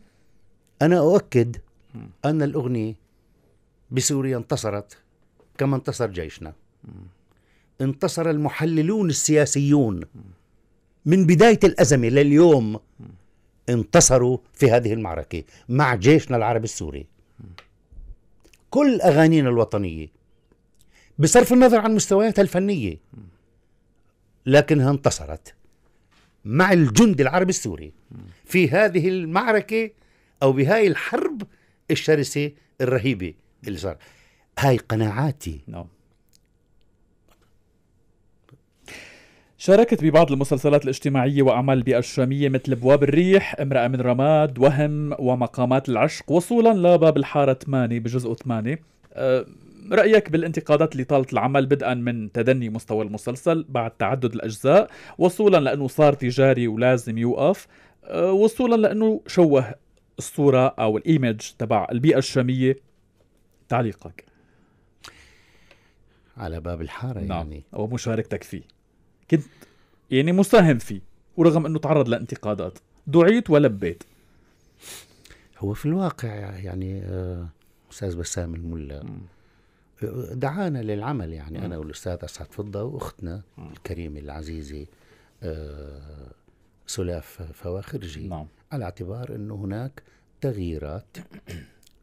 انا اؤكد ان الاغنيه بسوريا انتصرت كما انتصر جيشنا انتصر المحللون السياسيون من بداية الأزمة لليوم انتصروا في هذه المعركة مع جيشنا العربي السوري كل أغانينا الوطنية بصرف النظر عن مستوياتها الفنية لكنها انتصرت مع الجند العربي السوري في هذه المعركة أو بهاي الحرب الشرسة الرهيبة اللي صار هاي قناعاتي نعم. شاركت ببعض المسلسلات الاجتماعية وأعمال البيئة الشامية مثل بواب الريح، امرأة من رماد، وهم ومقامات العشق وصولا لباب الحارة 8 بجزء 8 أه، رأيك بالانتقادات اللي طالت العمل بدءا من تدني مستوى المسلسل بعد تعدد الأجزاء وصولا لأنه صار تجاري ولازم يوقف أه، وصولا لأنه شوه الصورة أو الإيمج تبع البيئة الشامية تعليقك على باب الحارة نعم. يعني ومشاركتك فيه كنت يعني مساهم فيه ورغم انه تعرض لانتقادات دعيت ولبيت هو في الواقع يعني آه، استاذ بسام الملا آه، دعانا للعمل يعني انا والاستاذ اسعد فضه واختنا الكريمه العزيزه آه، سلاف فواخرجي نعم. على اعتبار انه هناك تغييرات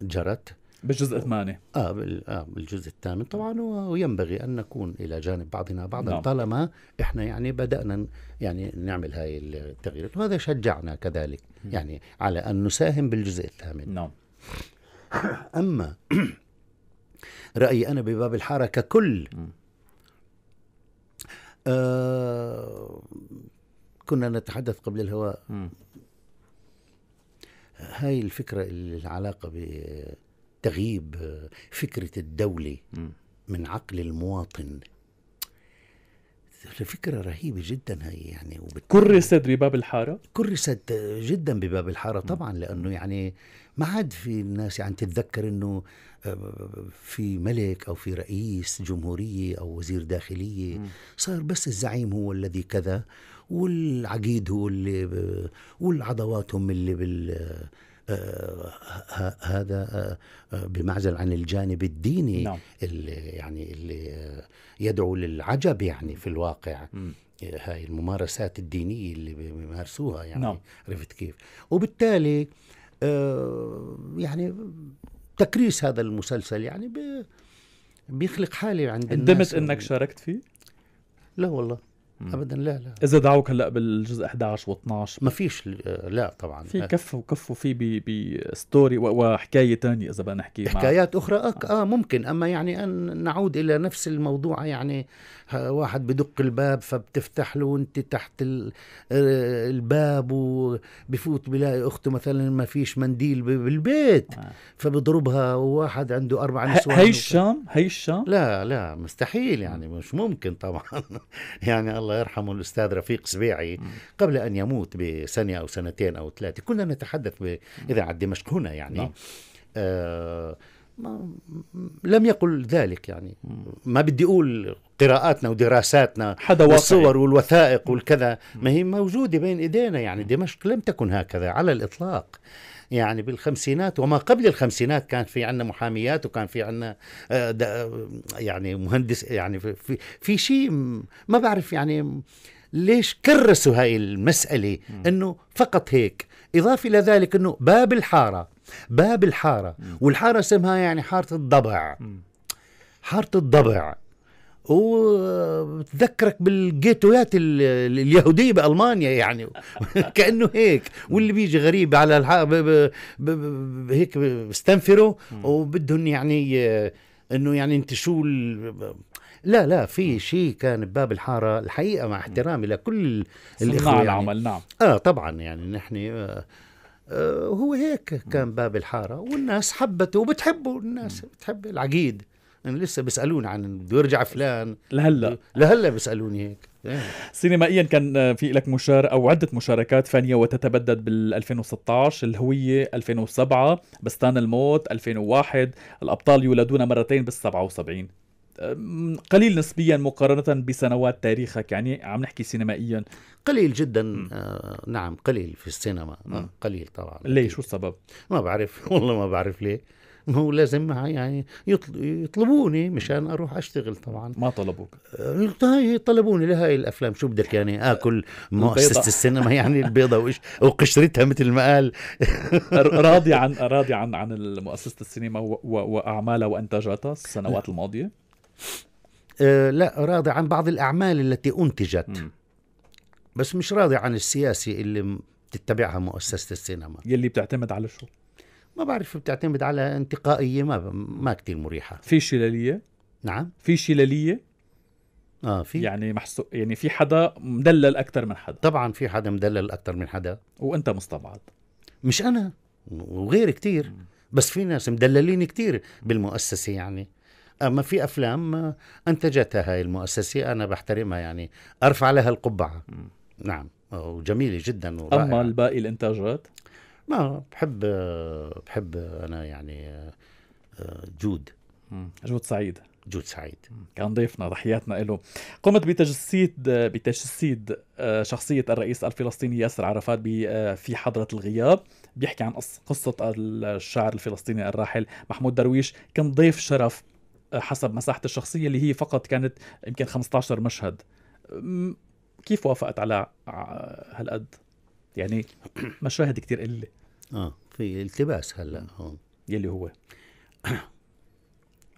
جرت بالجزء الثمانية آه, آه بالجزء الثامن طبعا وينبغي أن نكون إلى جانب بعضنا بعضا نعم. طالما إحنا يعني بدأنا يعني نعمل هاي التغييرات وهذا شجعنا كذلك م. يعني على أن نساهم بالجزء الثامن نعم أما رأيي أنا بباب الحارة ككل آه كنا نتحدث قبل الهواء م. هاي الفكرة العلاقة ب تغيب آه، فكرة الدولة من عقل المواطن فكرة رهيبة جدا هي يعني كرست بباب الحارة؟ كرست جدا بباب الحارة طبعا لأنه يعني ما عاد في الناس يعني تتذكر أنه آه، في ملك أو في رئيس جمهورية أو وزير داخلية صار بس الزعيم هو الذي كذا والعقيد هو اللي والعضوات هم اللي بال آه، هذا آه، آه، بمعزل عن الجانب الديني نعم. اللي يعني اللي يدعو للعجب يعني في الواقع م. هاي الممارسات الدينية اللي بيمارسوها يعني نعم. عرفت كيف وبالتالي يعني تكريس هذا المسلسل يعني بيخلق حالة عند الناس ندمت انك شاركت فيه؟ لا والله ابدا لا لا اذا دعوك هلا بالجزء 11 و12 ما فيش آه، لا طبعا في آه. كف وكف وفي بستوري وحكايه تانية اذا بدنا نحكي حكايات مع... اخرى أك آه. اه ممكن اما يعني ان نعود الى نفس الموضوع يعني واحد بدق الباب فبتفتح له وانت تحت الباب وبفوت بلاقي اخته مثلا ما فيش منديل بالبيت آه. فبضربها وواحد عنده اربع نسوان هي الشام هي الشام لا لا مستحيل يعني مش ممكن طبعا يعني الله الله يرحمه الأستاذ رفيق سبيعي قبل أن يموت بسنة أو سنتين أو ثلاثة كنا نتحدث بإذاعة دمشق هنا يعني نعم. آه، ما لم يقل ذلك يعني ما بدي اقول قراءاتنا ودراساتنا حدا والصور والوثائق والكذا ما هي موجوده بين ايدينا يعني دمشق لم تكن هكذا على الاطلاق يعني بالخمسينات وما قبل الخمسينات كان في عندنا محاميات وكان في عندنا آه، يعني مهندس يعني في, في شيء ما بعرف يعني ليش كرسوا هاي المسألة أنه فقط هيك إضافة إلى ذلك أنه باب الحارة باب الحارة والحارة اسمها يعني حارة الضبع حارة الضبع وتذكرك بالجيتويات اليهوديه بالمانيا يعني كانه هيك واللي بيجي غريب على الح... ب... ب... ب... هيك بيستنفروا وبدهم يعني انه يعني انت شو ال... لا لا في شيء كان بباب الحاره الحقيقه مع احترامي لكل الاخوه يعني. العمل نعم اه طبعا يعني نحن آه، آه، هو هيك كان باب الحاره والناس حبته وبتحبه الناس بتحب العقيد انا لسه بيسالوني عن بده يرجع فلان لهلا لهلا بيسالوني هيك إيه. سينمائيا كان في لك مشار او عده مشاركات فنيه وتتبدد بال 2016 الهويه 2007 بستان الموت 2001 الابطال يولدون مرتين بال 77 قليل نسبيا مقارنة بسنوات تاريخك يعني عم نحكي سينمائيا قليل جدا م. آه نعم قليل في السينما م. قليل طبعا ليش شو السبب ما بعرف والله ما بعرف ليه هو لازم يعني يطلبوني مشان اروح اشتغل طبعا ما طلبوك طلبوني لهاي الافلام شو بدك يعني اكل مؤسسه السينما يعني البيضة وإيش وقشرتها مثل ما قال راضي عن راضي عن عن مؤسسه السينما واعمالها وانتاجاتها السنوات الماضيه آه، لا راضي عن بعض الاعمال التي انتجت بس مش راضي عن السياسي اللي بتتبعها مؤسسه السينما يلي بتعتمد على شو ما بعرف بتعتمد على انتقائيه ما ما كثير مريحه في شلاليه نعم في شلاليه اه في يعني محسو... يعني في حدا مدلل اكثر من حدا طبعا في حدا مدلل اكثر من حدا وانت مستبعد مش انا وغير كثير بس في ناس مدللين كثير بالمؤسسه يعني اما في افلام انتجتها هاي المؤسسه انا بحترمها يعني ارفع لها القبعه م. نعم وجميله جدا ورائعة. اما الباقي الانتاجات ما بحب بحب انا يعني جود جود سعيد جود سعيد كان ضيفنا تحياتنا له قمت بتجسيد بتجسيد شخصية الرئيس الفلسطيني ياسر عرفات في حضرة الغياب بيحكي عن قصة الشاعر الفلسطيني الراحل محمود درويش كان ضيف شرف حسب مساحة الشخصية اللي هي فقط كانت يمكن 15 مشهد كيف وافقت على هالقد يعني مشاهد كتير قلة اه في التباس هلا هون آه. يلي هو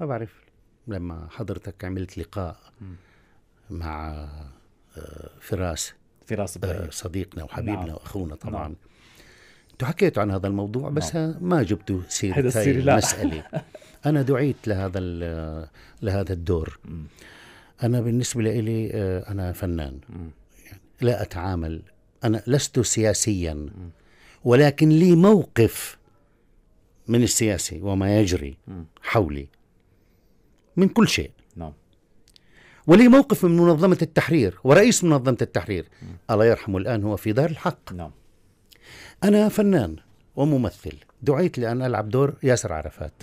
ما بعرف لما حضرتك عملت لقاء مع آه، فراس فراس آه، صديقنا وحبيبنا نعم. واخونا نعم. طبعا نعم. انتوا حكيتوا عن هذا الموضوع نعم. بس نعم. ما جبتوا سيرة هذا السير المسألة أنا دعيت لهذا لهذا الدور م. أنا بالنسبة لي أنا فنان م. يعني لا أتعامل أنا لست سياسيا م. ولكن لي موقف من السياسي وما يجري حولي من كل شيء نعم ولي موقف من منظمة التحرير ورئيس منظمة التحرير الله يرحمه الآن هو في دار الحق نعم أنا فنان وممثل دعيت لأن ألعب دور ياسر عرفات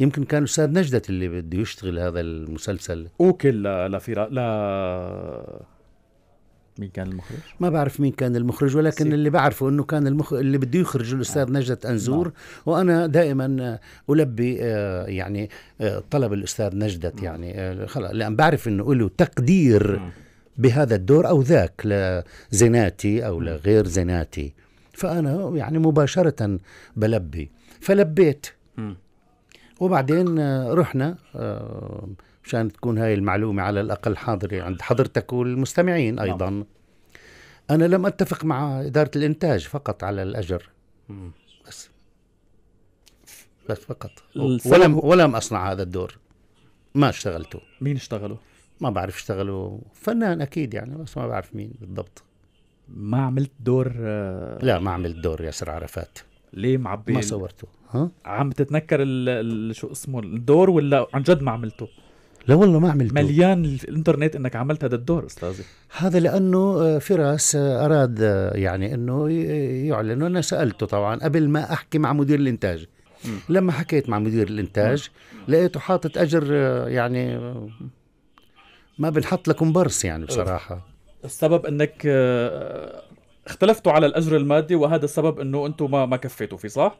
يمكن كان الأستاذ نجدة اللي بده يشتغل هذا المسلسل أوكل في لا مين كان المخرج؟ ما بعرف مين كان المخرج ولكن سيب. اللي بعرفه انه كان المخ... اللي بده يخرج الاستاذ آه. نجدة انزور لا. نعم. وانا دائما آه، البي آه يعني آه طلب الاستاذ نجدة نعم. يعني آه خلص لان بعرف انه له تقدير م. نعم. بهذا الدور او ذاك لزناتي او لغير زناتي فانا يعني مباشره بلبي فلبيت وبعدين آه، رحنا مشان تكون هاي المعلومة على الأقل حاضرة عند حضرتك والمستمعين نعم. أيضا أنا لم أتفق مع إدارة الإنتاج فقط على الأجر بس بس فقط ولم ولم أصنع هذا الدور ما اشتغلته مين اشتغله؟ ما بعرف اشتغله فنان أكيد يعني بس ما بعرف مين بالضبط ما عملت دور لا ما عملت دور ياسر عرفات ليه معبي ما صورته ها؟ عم تتنكر ال... ال... شو اسمه الدور ولا عن جد ما عملته؟ لا والله ما عملته مليان الانترنت انك عملت هذا الدور استاذي هذا لانه آه، فراس آه، اراد آه، يعني انه يعلن وانا سالته طبعا قبل ما احكي مع مدير الانتاج م. لما حكيت مع مدير الانتاج م. لقيته حاطط اجر يعني ما بنحط لكم برص يعني بصراحه السبب انك اختلفتوا على الاجر المادي وهذا السبب انه انتم ما ما كفيتوا فيه صح؟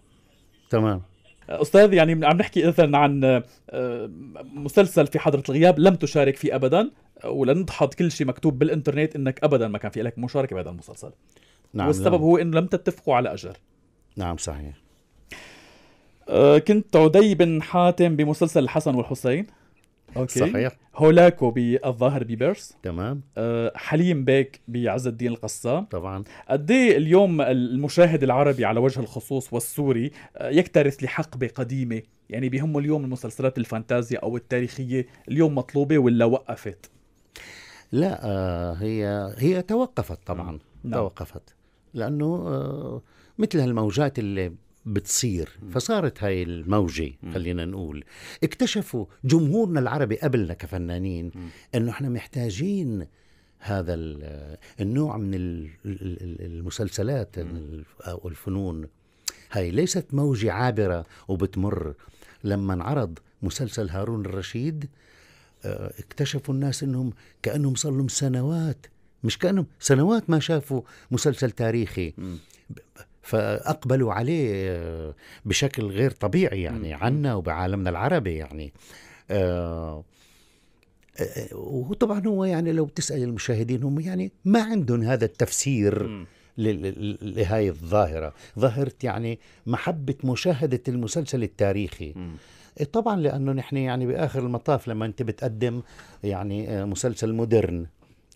تمام استاذ يعني عم نحكي اذا عن آه، مسلسل في حضره الغياب لم تشارك فيه ابدا ولنضحض كل شيء مكتوب بالانترنت انك ابدا ما كان في لك مشاركه بهذا المسلسل نعم والسبب نعم. هو انه لم تتفقوا على اجر نعم صحيح آه، كنت عدي بن حاتم بمسلسل الحسن والحسين اوكي صحيح هولاكو بالظاهر ببيرس تمام آه، حليم بيك بعز الدين القسام طبعا قد إيه اليوم المشاهد العربي على وجه الخصوص والسوري آه، يكترث لحقبه قديمه يعني بهم اليوم المسلسلات الفانتازيا او التاريخيه اليوم مطلوبه ولا وقفت لا آه، هي هي توقفت طبعا نعم. نعم. توقفت لانه مثل هالموجات اللي بتصير فصارت هاي الموجة خلينا نقول اكتشفوا جمهورنا العربي قبلنا كفنانين انه احنا محتاجين هذا النوع من المسلسلات او الفنون هاي ليست موجة عابرة وبتمر لما انعرض مسلسل هارون الرشيد آه، اكتشفوا الناس انهم كانهم صار لهم سنوات مش كانهم سنوات ما شافوا مسلسل تاريخي فأقبلوا عليه بشكل غير طبيعي يعني عنا وبعالمنا العربي يعني آه،, آه،, آه وطبعا هو يعني لو بتسأل المشاهدين هم يعني ما عندهم هذا التفسير لهذه الظاهرة ظاهرة يعني محبة مشاهدة المسلسل التاريخي إيه، طبعا لأنه نحن يعني بآخر المطاف لما أنت بتقدم يعني آه، مسلسل مودرن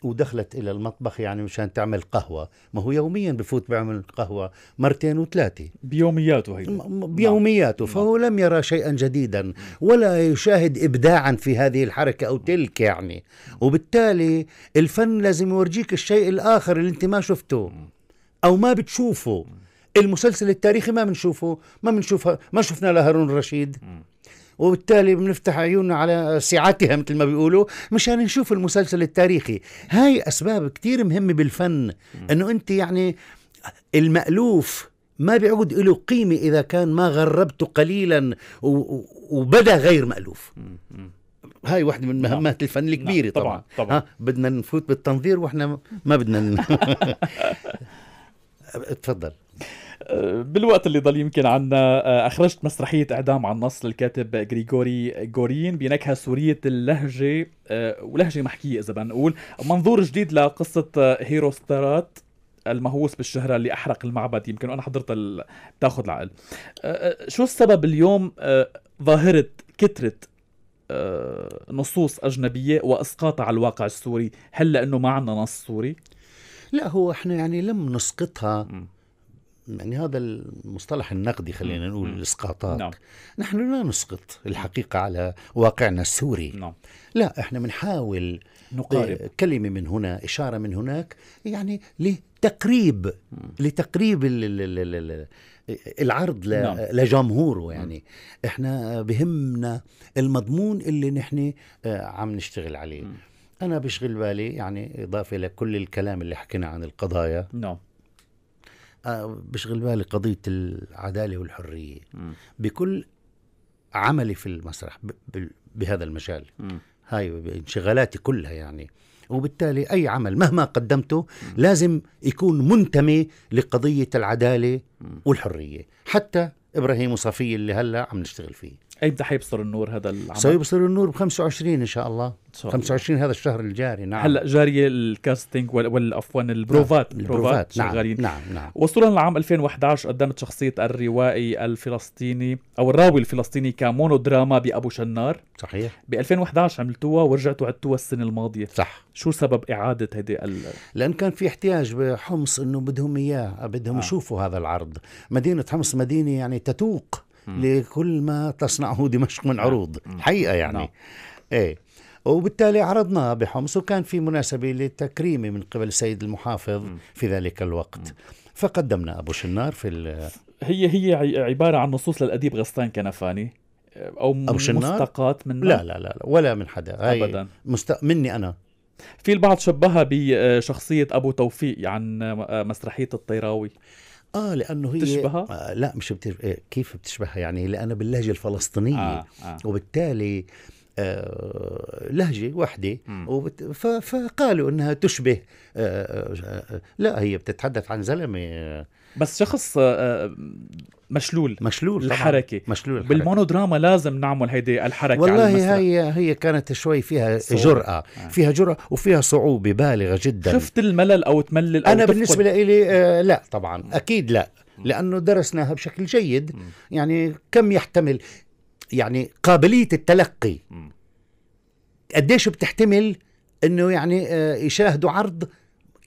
ودخلت الى المطبخ يعني مشان تعمل قهوه ما هو يوميا بفوت بيعمل قهوه مرتين وثلاثه بيومياته هي نعم. بيومياته نعم. فهو لم يرى شيئا جديدا ولا يشاهد ابداعا في هذه الحركه او تلك يعني وبالتالي الفن لازم يورجيك الشيء الاخر اللي انت ما شفته او ما بتشوفه المسلسل التاريخي ما بنشوفه ما بنشوفها ما شفنا لهارون رشيد وبالتالي بنفتح عيوننا على سعتها مثل ما بيقولوا مشان نشوف المسلسل التاريخي هاي أسباب كتير مهمة بالفن أنه أنت يعني المألوف ما بيعود له قيمة إذا كان ما غربته قليلا وبدا غير مألوف هاي واحدة من مهمات نعم. الفن نعم، الكبيرة نعم. طبعا طبعا, ها بدنا نفوت بالتنظير واحنا ما بدنا ن... تفضل بالوقت اللي ضل يمكن عنا آه، اخرجت مسرحيه اعدام عن نص للكاتب غريغوري غورين بنكهه سوريه اللهجه آه، ولهجه محكيه اذا بدنا نقول منظور جديد لقصه هيروسترات آه، المهووس بالشهره اللي احرق المعبد يمكن انا حضرت ال... بتاخذ العقل شو السبب اليوم ظاهره كثره نصوص اجنبيه واسقاطها على الواقع السوري هل لانه ما عندنا نص سوري لا هو احنا يعني لم نسقطها م. يعني هذا المصطلح النقدي خلينا نقول مم. الاسقاطات نعم. نحن لا نسقط الحقيقه على واقعنا السوري نعم. لا احنا بنحاول نقارب آه، كلمه من هنا اشاره من هناك يعني لتقريب مم. لتقريب العرض نعم. لجمهوره يعني مم. احنا بهمنا المضمون اللي نحن آه، عم نشتغل عليه مم. انا بشغل بالي يعني اضافه لكل الكلام اللي حكينا عن القضايا نعم بشغل آه، بالي قضيه العداله والحريه بكل عملي في المسرح بهذا المجال هاي انشغالاتي كلها يعني وبالتالي اي عمل مهما قدمته لازم يكون منتمي لقضيه العداله والحريه حتى ابراهيم وصفيه اللي هلا عم نشتغل فيه ايمتى حيبصر النور هذا العمل؟ سيبصر النور ب 25 ان شاء الله 25 هذا الشهر الجاري نعم هلا جاريه الكاستنج ولا عفوا البروفات نعم. البروفات نعم. شغالين نعم نعم وصولا للعام 2011 قدمت شخصيه الروائي الفلسطيني او الراوي الفلسطيني كمونودراما بابو شنار صحيح ب 2011 عملتوها ورجعتوا عدتوها السنه الماضيه صح شو سبب اعاده هيدي ال... لان كان في احتياج بحمص انه بدهم اياه بدهم آه. يشوفوا هذا العرض مدينه حمص مدينه يعني تتوق لكل ما تصنعه دمشق من نعم. عروض حقيقه يعني نعم. ايه وبالتالي عرضناها بحمص وكان في مناسبة لتكريمي من قبل السيد المحافظ في ذلك الوقت فقدمنا أبو شنار في هي هي عبارة عن نصوص للأديب غسطان كنفاني أو أبو شنار؟ مستقات من لا لا لا ولا من حدا هاي أبدا مست... مني أنا في البعض شبهها بشخصية أبو توفيق عن مسرحية الطيراوي اه لانه هي بتشبهها؟ آه لا مش بتشبه إيه، كيف بتشبهها يعني لانها باللهجه الفلسطينيه آه آه. وبالتالي آه لهجه واحده وبت... ف... فقالوا انها تشبه آه آه, آه، لا هي بتتحدث عن زلمه آه. بس شخص آه، مشلول مشلول الحركه طبعاً. مشلول الحركة. بالمونودراما لازم نعمل هيدي الحركه والله على المسرح. هي هي كانت شوي فيها جرأة آه. فيها جرأة وفيها صعوبه بالغه جدا شفت الملل او تملل أو انا تفقد. بالنسبه لي آه لا طبعا اكيد لا لانه درسناها بشكل جيد يعني كم يحتمل يعني قابليه التلقي قديش بتحتمل انه يعني آه يشاهدوا عرض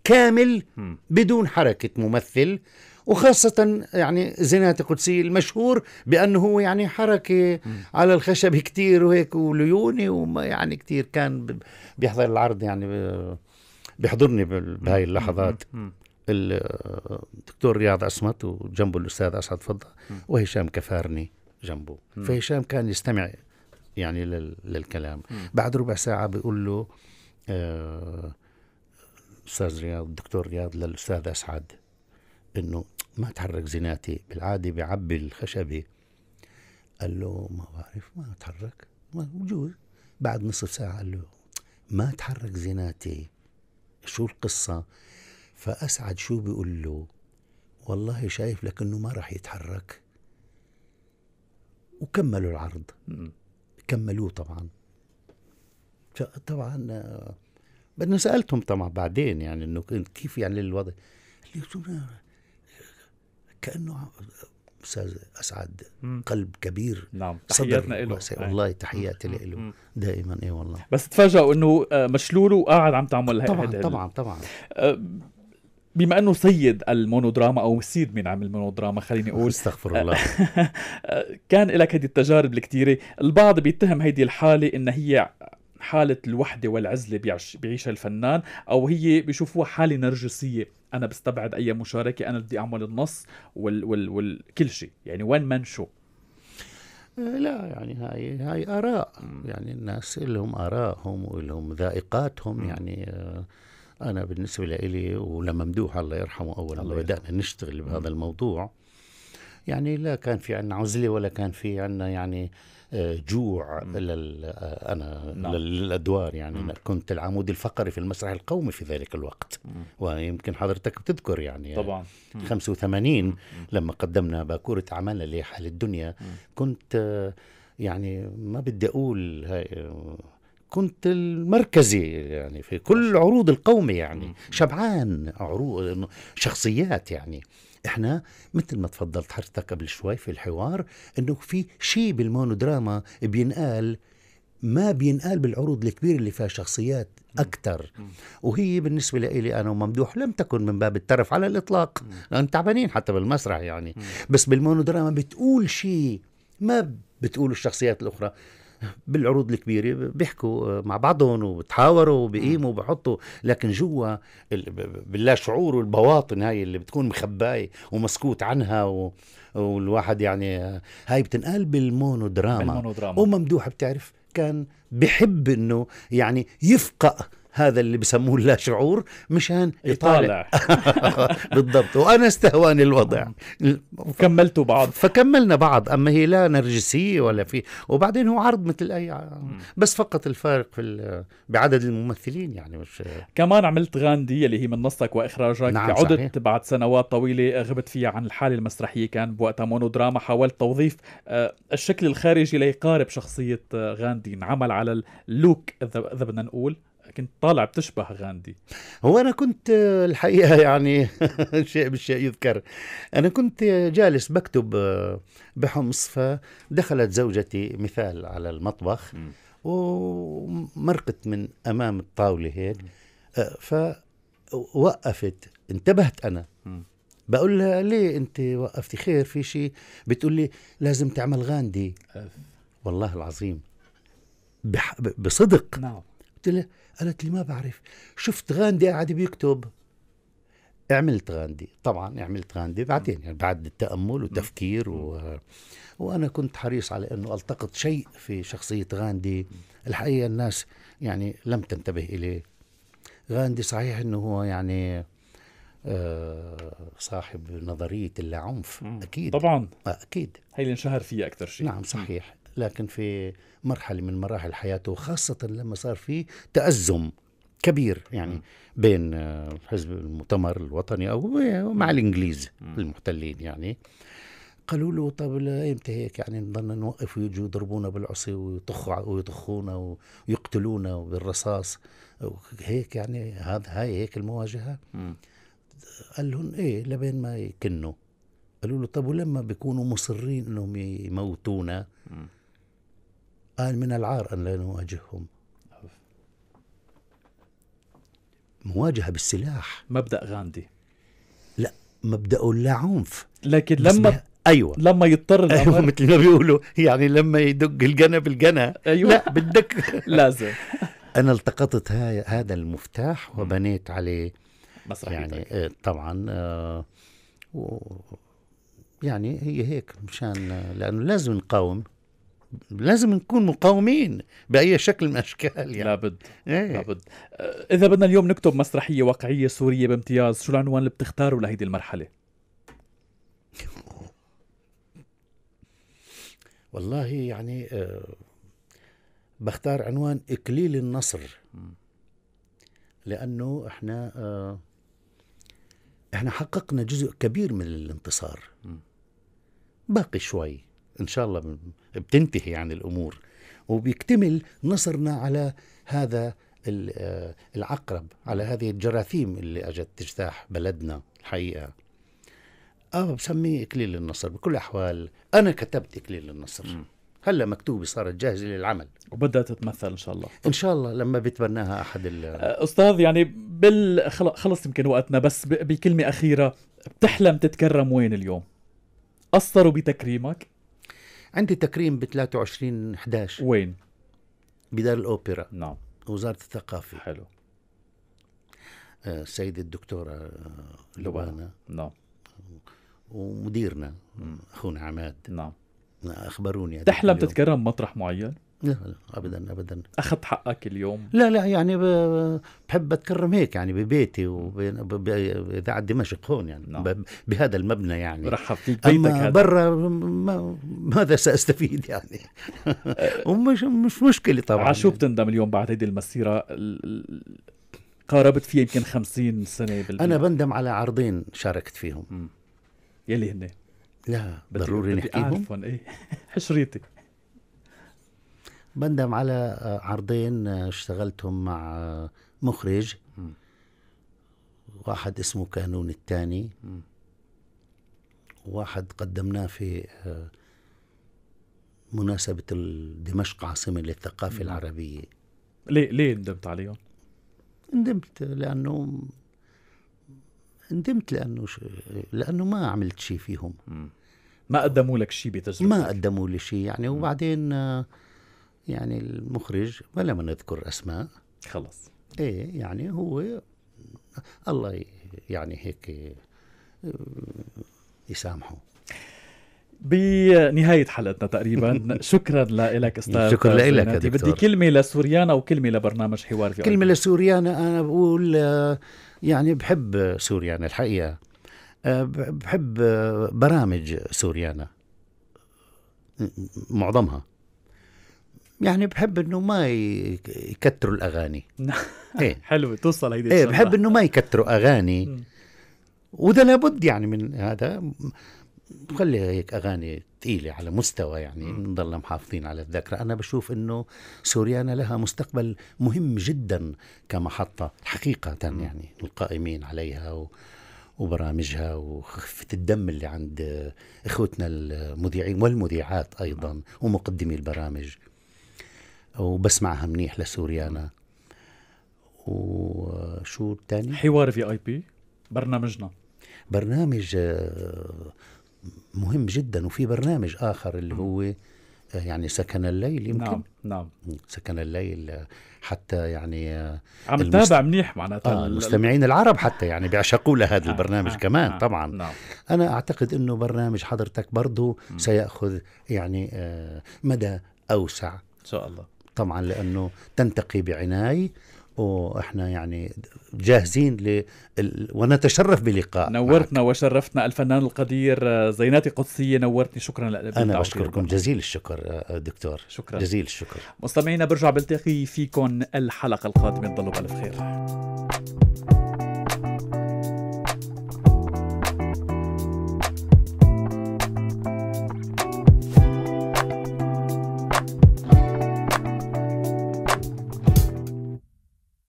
كامل بدون حركه ممثل وخاصة يعني زينات القدسية المشهور بأنه هو يعني حركة م. على الخشب كتير وهيك وليوني وما يعني كتير كان بيحضر العرض يعني بيحضرني بهاي اللحظات م. م. الدكتور رياض عصمت وجنبه الأستاذ أسعد فضة وهشام كفارني جنبه فهشام كان يستمع يعني لل... للكلام بعد ربع ساعة بيقول له آه... استاذ رياض الدكتور رياض للاستاذ اسعد انه ما تحرك زناتي بالعاده بيعبي الخشبه قال له ما بعرف ما تحرك ما بجوز بعد نصف ساعه قال له ما تحرك زناتي شو القصه فاسعد شو بيقول له والله شايف لكنه ما راح يتحرك وكملوا العرض كملوه طبعا طبعا آه، بدنا سالتهم طبعا بعدين يعني انه كيف يعني الوضع اللي كانه استاذ اسعد قلب كبير نعم تحياتنا له والله تحياتي له دائما اي والله بس تفاجئوا انه آه، مشلول وقاعد عم تعمل هيك طبعا طبعا طبعا آه، بما انه سيد المونودراما او سيد من عمل المونودراما خليني اقول استغفر الله آه، كان لك هيدي التجارب الكثيره البعض بيتهم هيدي الحاله ان هي حالة الوحدة والعزلة بيعيشها الفنان أو هي بيشوفوها حالة نرجسية أنا بستبعد أي مشاركة أنا بدي أعمل النص وال وال وال كل شيء يعني وين من شو آه، لا يعني هاي هاي آراء يعني الناس لهم اراءهم ولهم ذائقاتهم يعني آه، انا بالنسبه لي ولما ممدوح الله يرحمه اول ما بدانا نشتغل بهذا الموضوع يعني لا كان في عندنا عزله ولا كان في عندنا يعني جوع لل انا نعم. للادوار يعني م. كنت العمود الفقري في المسرح القومي في ذلك الوقت ويمكن حضرتك بتذكر يعني طبعا 85 لما قدمنا باكوره عمالة لحال الدنيا كنت يعني ما بدي اقول كنت المركزي يعني في كل عروض القومي يعني شبعان عروض شخصيات يعني احنا مثل ما تفضلت حضرتك قبل شوي في الحوار انه في شيء بالمونودراما بينقال ما بينقال بالعروض الكبيرة اللي فيها شخصيات أكثر وهي بالنسبة لي أنا وممدوح لم تكن من باب الترف على الإطلاق لأن تعبانين حتى بالمسرح يعني بس بالمونودراما بتقول شيء ما بتقول الشخصيات الأخرى بالعروض الكبيره بيحكوا آه، مع بعضهم وبتحاوروا وبيقيموا وبحطوا لكن جوا باللا شعور والبواطن هاي اللي بتكون مخبايه ومسكوت عنها و... والواحد يعني آه، هاي بتنقال بالمونودراما بالمونودراما وممدوح أمم بتعرف كان بحب انه يعني يفقأ هذا اللي بسموه اللا شعور مشان يطالع, يطالع. بالضبط وانا استهواني الوضع وكملتوا بعض فكملنا بعض اما هي لا نرجسيه ولا في وبعدين هو عرض مثل اي بس فقط الفارق في بعدد الممثلين يعني مش كمان عملت غاندي اللي هي من نصك واخراجك نعم عدت صحيح. بعد سنوات طويله آه، غبت فيها عن الحاله المسرحيه كان بوقتها مونودراما حاولت توظيف آه، الشكل الخارجي ليقارب شخصيه آه، غاندي انعمل على اللوك اذا بدنا نقول كنت طالع بتشبه غاندي هو انا كنت آه، الحقيقه يعني شيء بالشيء يذكر انا كنت جالس بكتب آه، بحمص فدخلت زوجتي مثال على المطبخ ومرقت من امام الطاوله هيك آه، فوقفت انتبهت انا بقول لها ليه انت وقفتي خير في شيء بتقول لي لازم تعمل غاندي والله العظيم بصدق نعم قلت لها قالت لي ما بعرف شفت غاندي قاعد بيكتب عملت غاندي طبعا عملت غاندي بعدين يعني بعد التامل والتفكير و... وانا كنت حريص على انه التقط شيء في شخصيه غاندي الحقيقه الناس يعني لم تنتبه اليه غاندي صحيح انه هو يعني آه صاحب نظريه اللا عنف اكيد طبعا آه، اكيد هي اللي انشهر فيها اكثر شيء نعم صحيح لكن في مرحلة من مراحل حياته وخاصة لما صار في تأزم كبير يعني بين آه، حزب المؤتمر الوطني أو مع الإنجليز المحتلين يعني قالوا له طب امتى هيك يعني نضلنا نوقف ويجوا يضربونا بالعصي ويطخوا ويطخونا ويقتلونا بالرصاص هيك يعني هذا هاي هيك المواجهه قال لهم ايه لبين ما يكنوا قالوا له طب ولما بيكونوا مصرين انهم يموتونا قال من العار أن لا نواجههم مواجهة بالسلاح مبدأ غاندي لا مبدأ لا عنف لكن لما ايوه لما يضطر أيوة، الامر أيوة مثل ما بيقولوا يعني لما يدق القنا بالقنا أيوة. لا بدك لازم انا التقطت هذا المفتاح وبنيت عليه يعني إيه، طبعا آه و يعني هي هيك مشان آه، لانه لازم نقاوم لازم نكون مقاومين باي شكل من الاشكال يعني لابد إيه. لابد آه، اذا بدنا اليوم نكتب مسرحيه واقعيه سوريه بامتياز شو العنوان اللي بتختاره لهيدي المرحله والله يعني أه بختار عنوان اكليل النصر لانه احنا أه احنا حققنا جزء كبير من الانتصار باقي شوي ان شاء الله بتنتهي عن الامور وبيكتمل نصرنا على هذا آه، العقرب على هذه الجراثيم اللي اجت تجتاح بلدنا الحقيقه اه بسميه اكليل النصر بكل الاحوال انا كتبت اكليل النصر هلا مكتوبه صارت جاهزه للعمل وبدها تتمثل ان شاء الله ان شاء الله لما بيتبناها احد ال آه، استاذ يعني بال خلص يمكن وقتنا بس بكلمه اخيره بتحلم تتكرم وين اليوم قصروا بتكريمك عندي تكريم ب 23 11 وين؟ بدار الاوبرا نعم وزاره الثقافه حلو السيده آه، الدكتوره آه، لبانا نعم ومديرنا اخونا عماد نعم اخبروني تحلم تتكرم مطرح معين؟ لا لا ابدا ابدا اخذت حقك اليوم لا لا يعني بحب اتكرم هيك يعني ببيتي وباذاعه دمشق هون يعني نعم. بهذا المبنى يعني رحب فيك بيتك أما برا ما ماذا ساستفيد يعني ومش مش مشكله طبعا على شو بتندم اليوم بعد هيدي المسيره قاربت فيها يمكن 50 سنه بالبيت. انا بندم على عرضين شاركت فيهم م. يلي هن لا ضروري نحكيهم ايه حشريتي بندم على آه، عرضين آه، اشتغلتهم مع آه، مخرج واحد اسمه كانون الثاني واحد قدمناه في مناسبة دمشق عاصمة للثقافة مم. العربية ليه ليه ندمت عليهم؟ ندمت لأنه ندمت لأنه لأنه ما عملت شيء فيهم مم. ما قدموا لك شيء بتجربة ما قدموا لي شيء يعني وبعدين مم. يعني المخرج بلا ما نذكر اسماء خلص ايه يعني هو الله يعني هيك آه، يسامحه بنهاية حلقتنا تقريبا شكرا لك استاذ شكرا لك يا دكتور. بدي كلمة لسوريانا وكلمة لبرنامج حوار في كلمة لسوريانا أنا بقول آه، يعني بحب سوريانا الحقيقة آه، بحب برامج سوريانا معظمها يعني بحب انه ما يكتروا الاغاني نعم. ايه حلو توصل هيدي ايه بحب انه ما يكتروا اغاني وده لابد يعني من هذا خلي هيك اغاني ثقيله على مستوى يعني نضلنا محافظين على الذاكره انا بشوف انه سوريانا لها مستقبل مهم جدا كمحطه حقيقه يعني القائمين عليها و وبرامجها وخفة الدم اللي عند اخوتنا المذيعين والمذيعات ايضا نعم. ومقدمي البرامج وبسمعها منيح لسوريانا وشو الثاني؟ حوار في اي بي برنامجنا برنامج آه، مهم جدا وفي برنامج اخر اللي هو آه، يعني سكن الليل يمكن نعم نعم سكن الليل آه، حتى يعني عم المست... تابع منيح معناتها آه المستمعين العرب حتى يعني بيعشقوا لهذا نعم، البرنامج آه كمان آه طبعا نعم. انا اعتقد انه برنامج حضرتك برضه سياخذ يعني مدى اوسع ان شاء الله طبعا لانه تنتقي بعناي واحنا يعني جاهزين ل... ونتشرف بلقاء نورتنا معك. وشرفتنا الفنان القدير زيناتي قدسية نورتني شكرا لك أنا أشكركم جزيل الشكر آه، دكتور شكرا جزيل الشكر مستمعينا برجع بلتقي فيكم الحلقة القادمة تضلوا بألف خير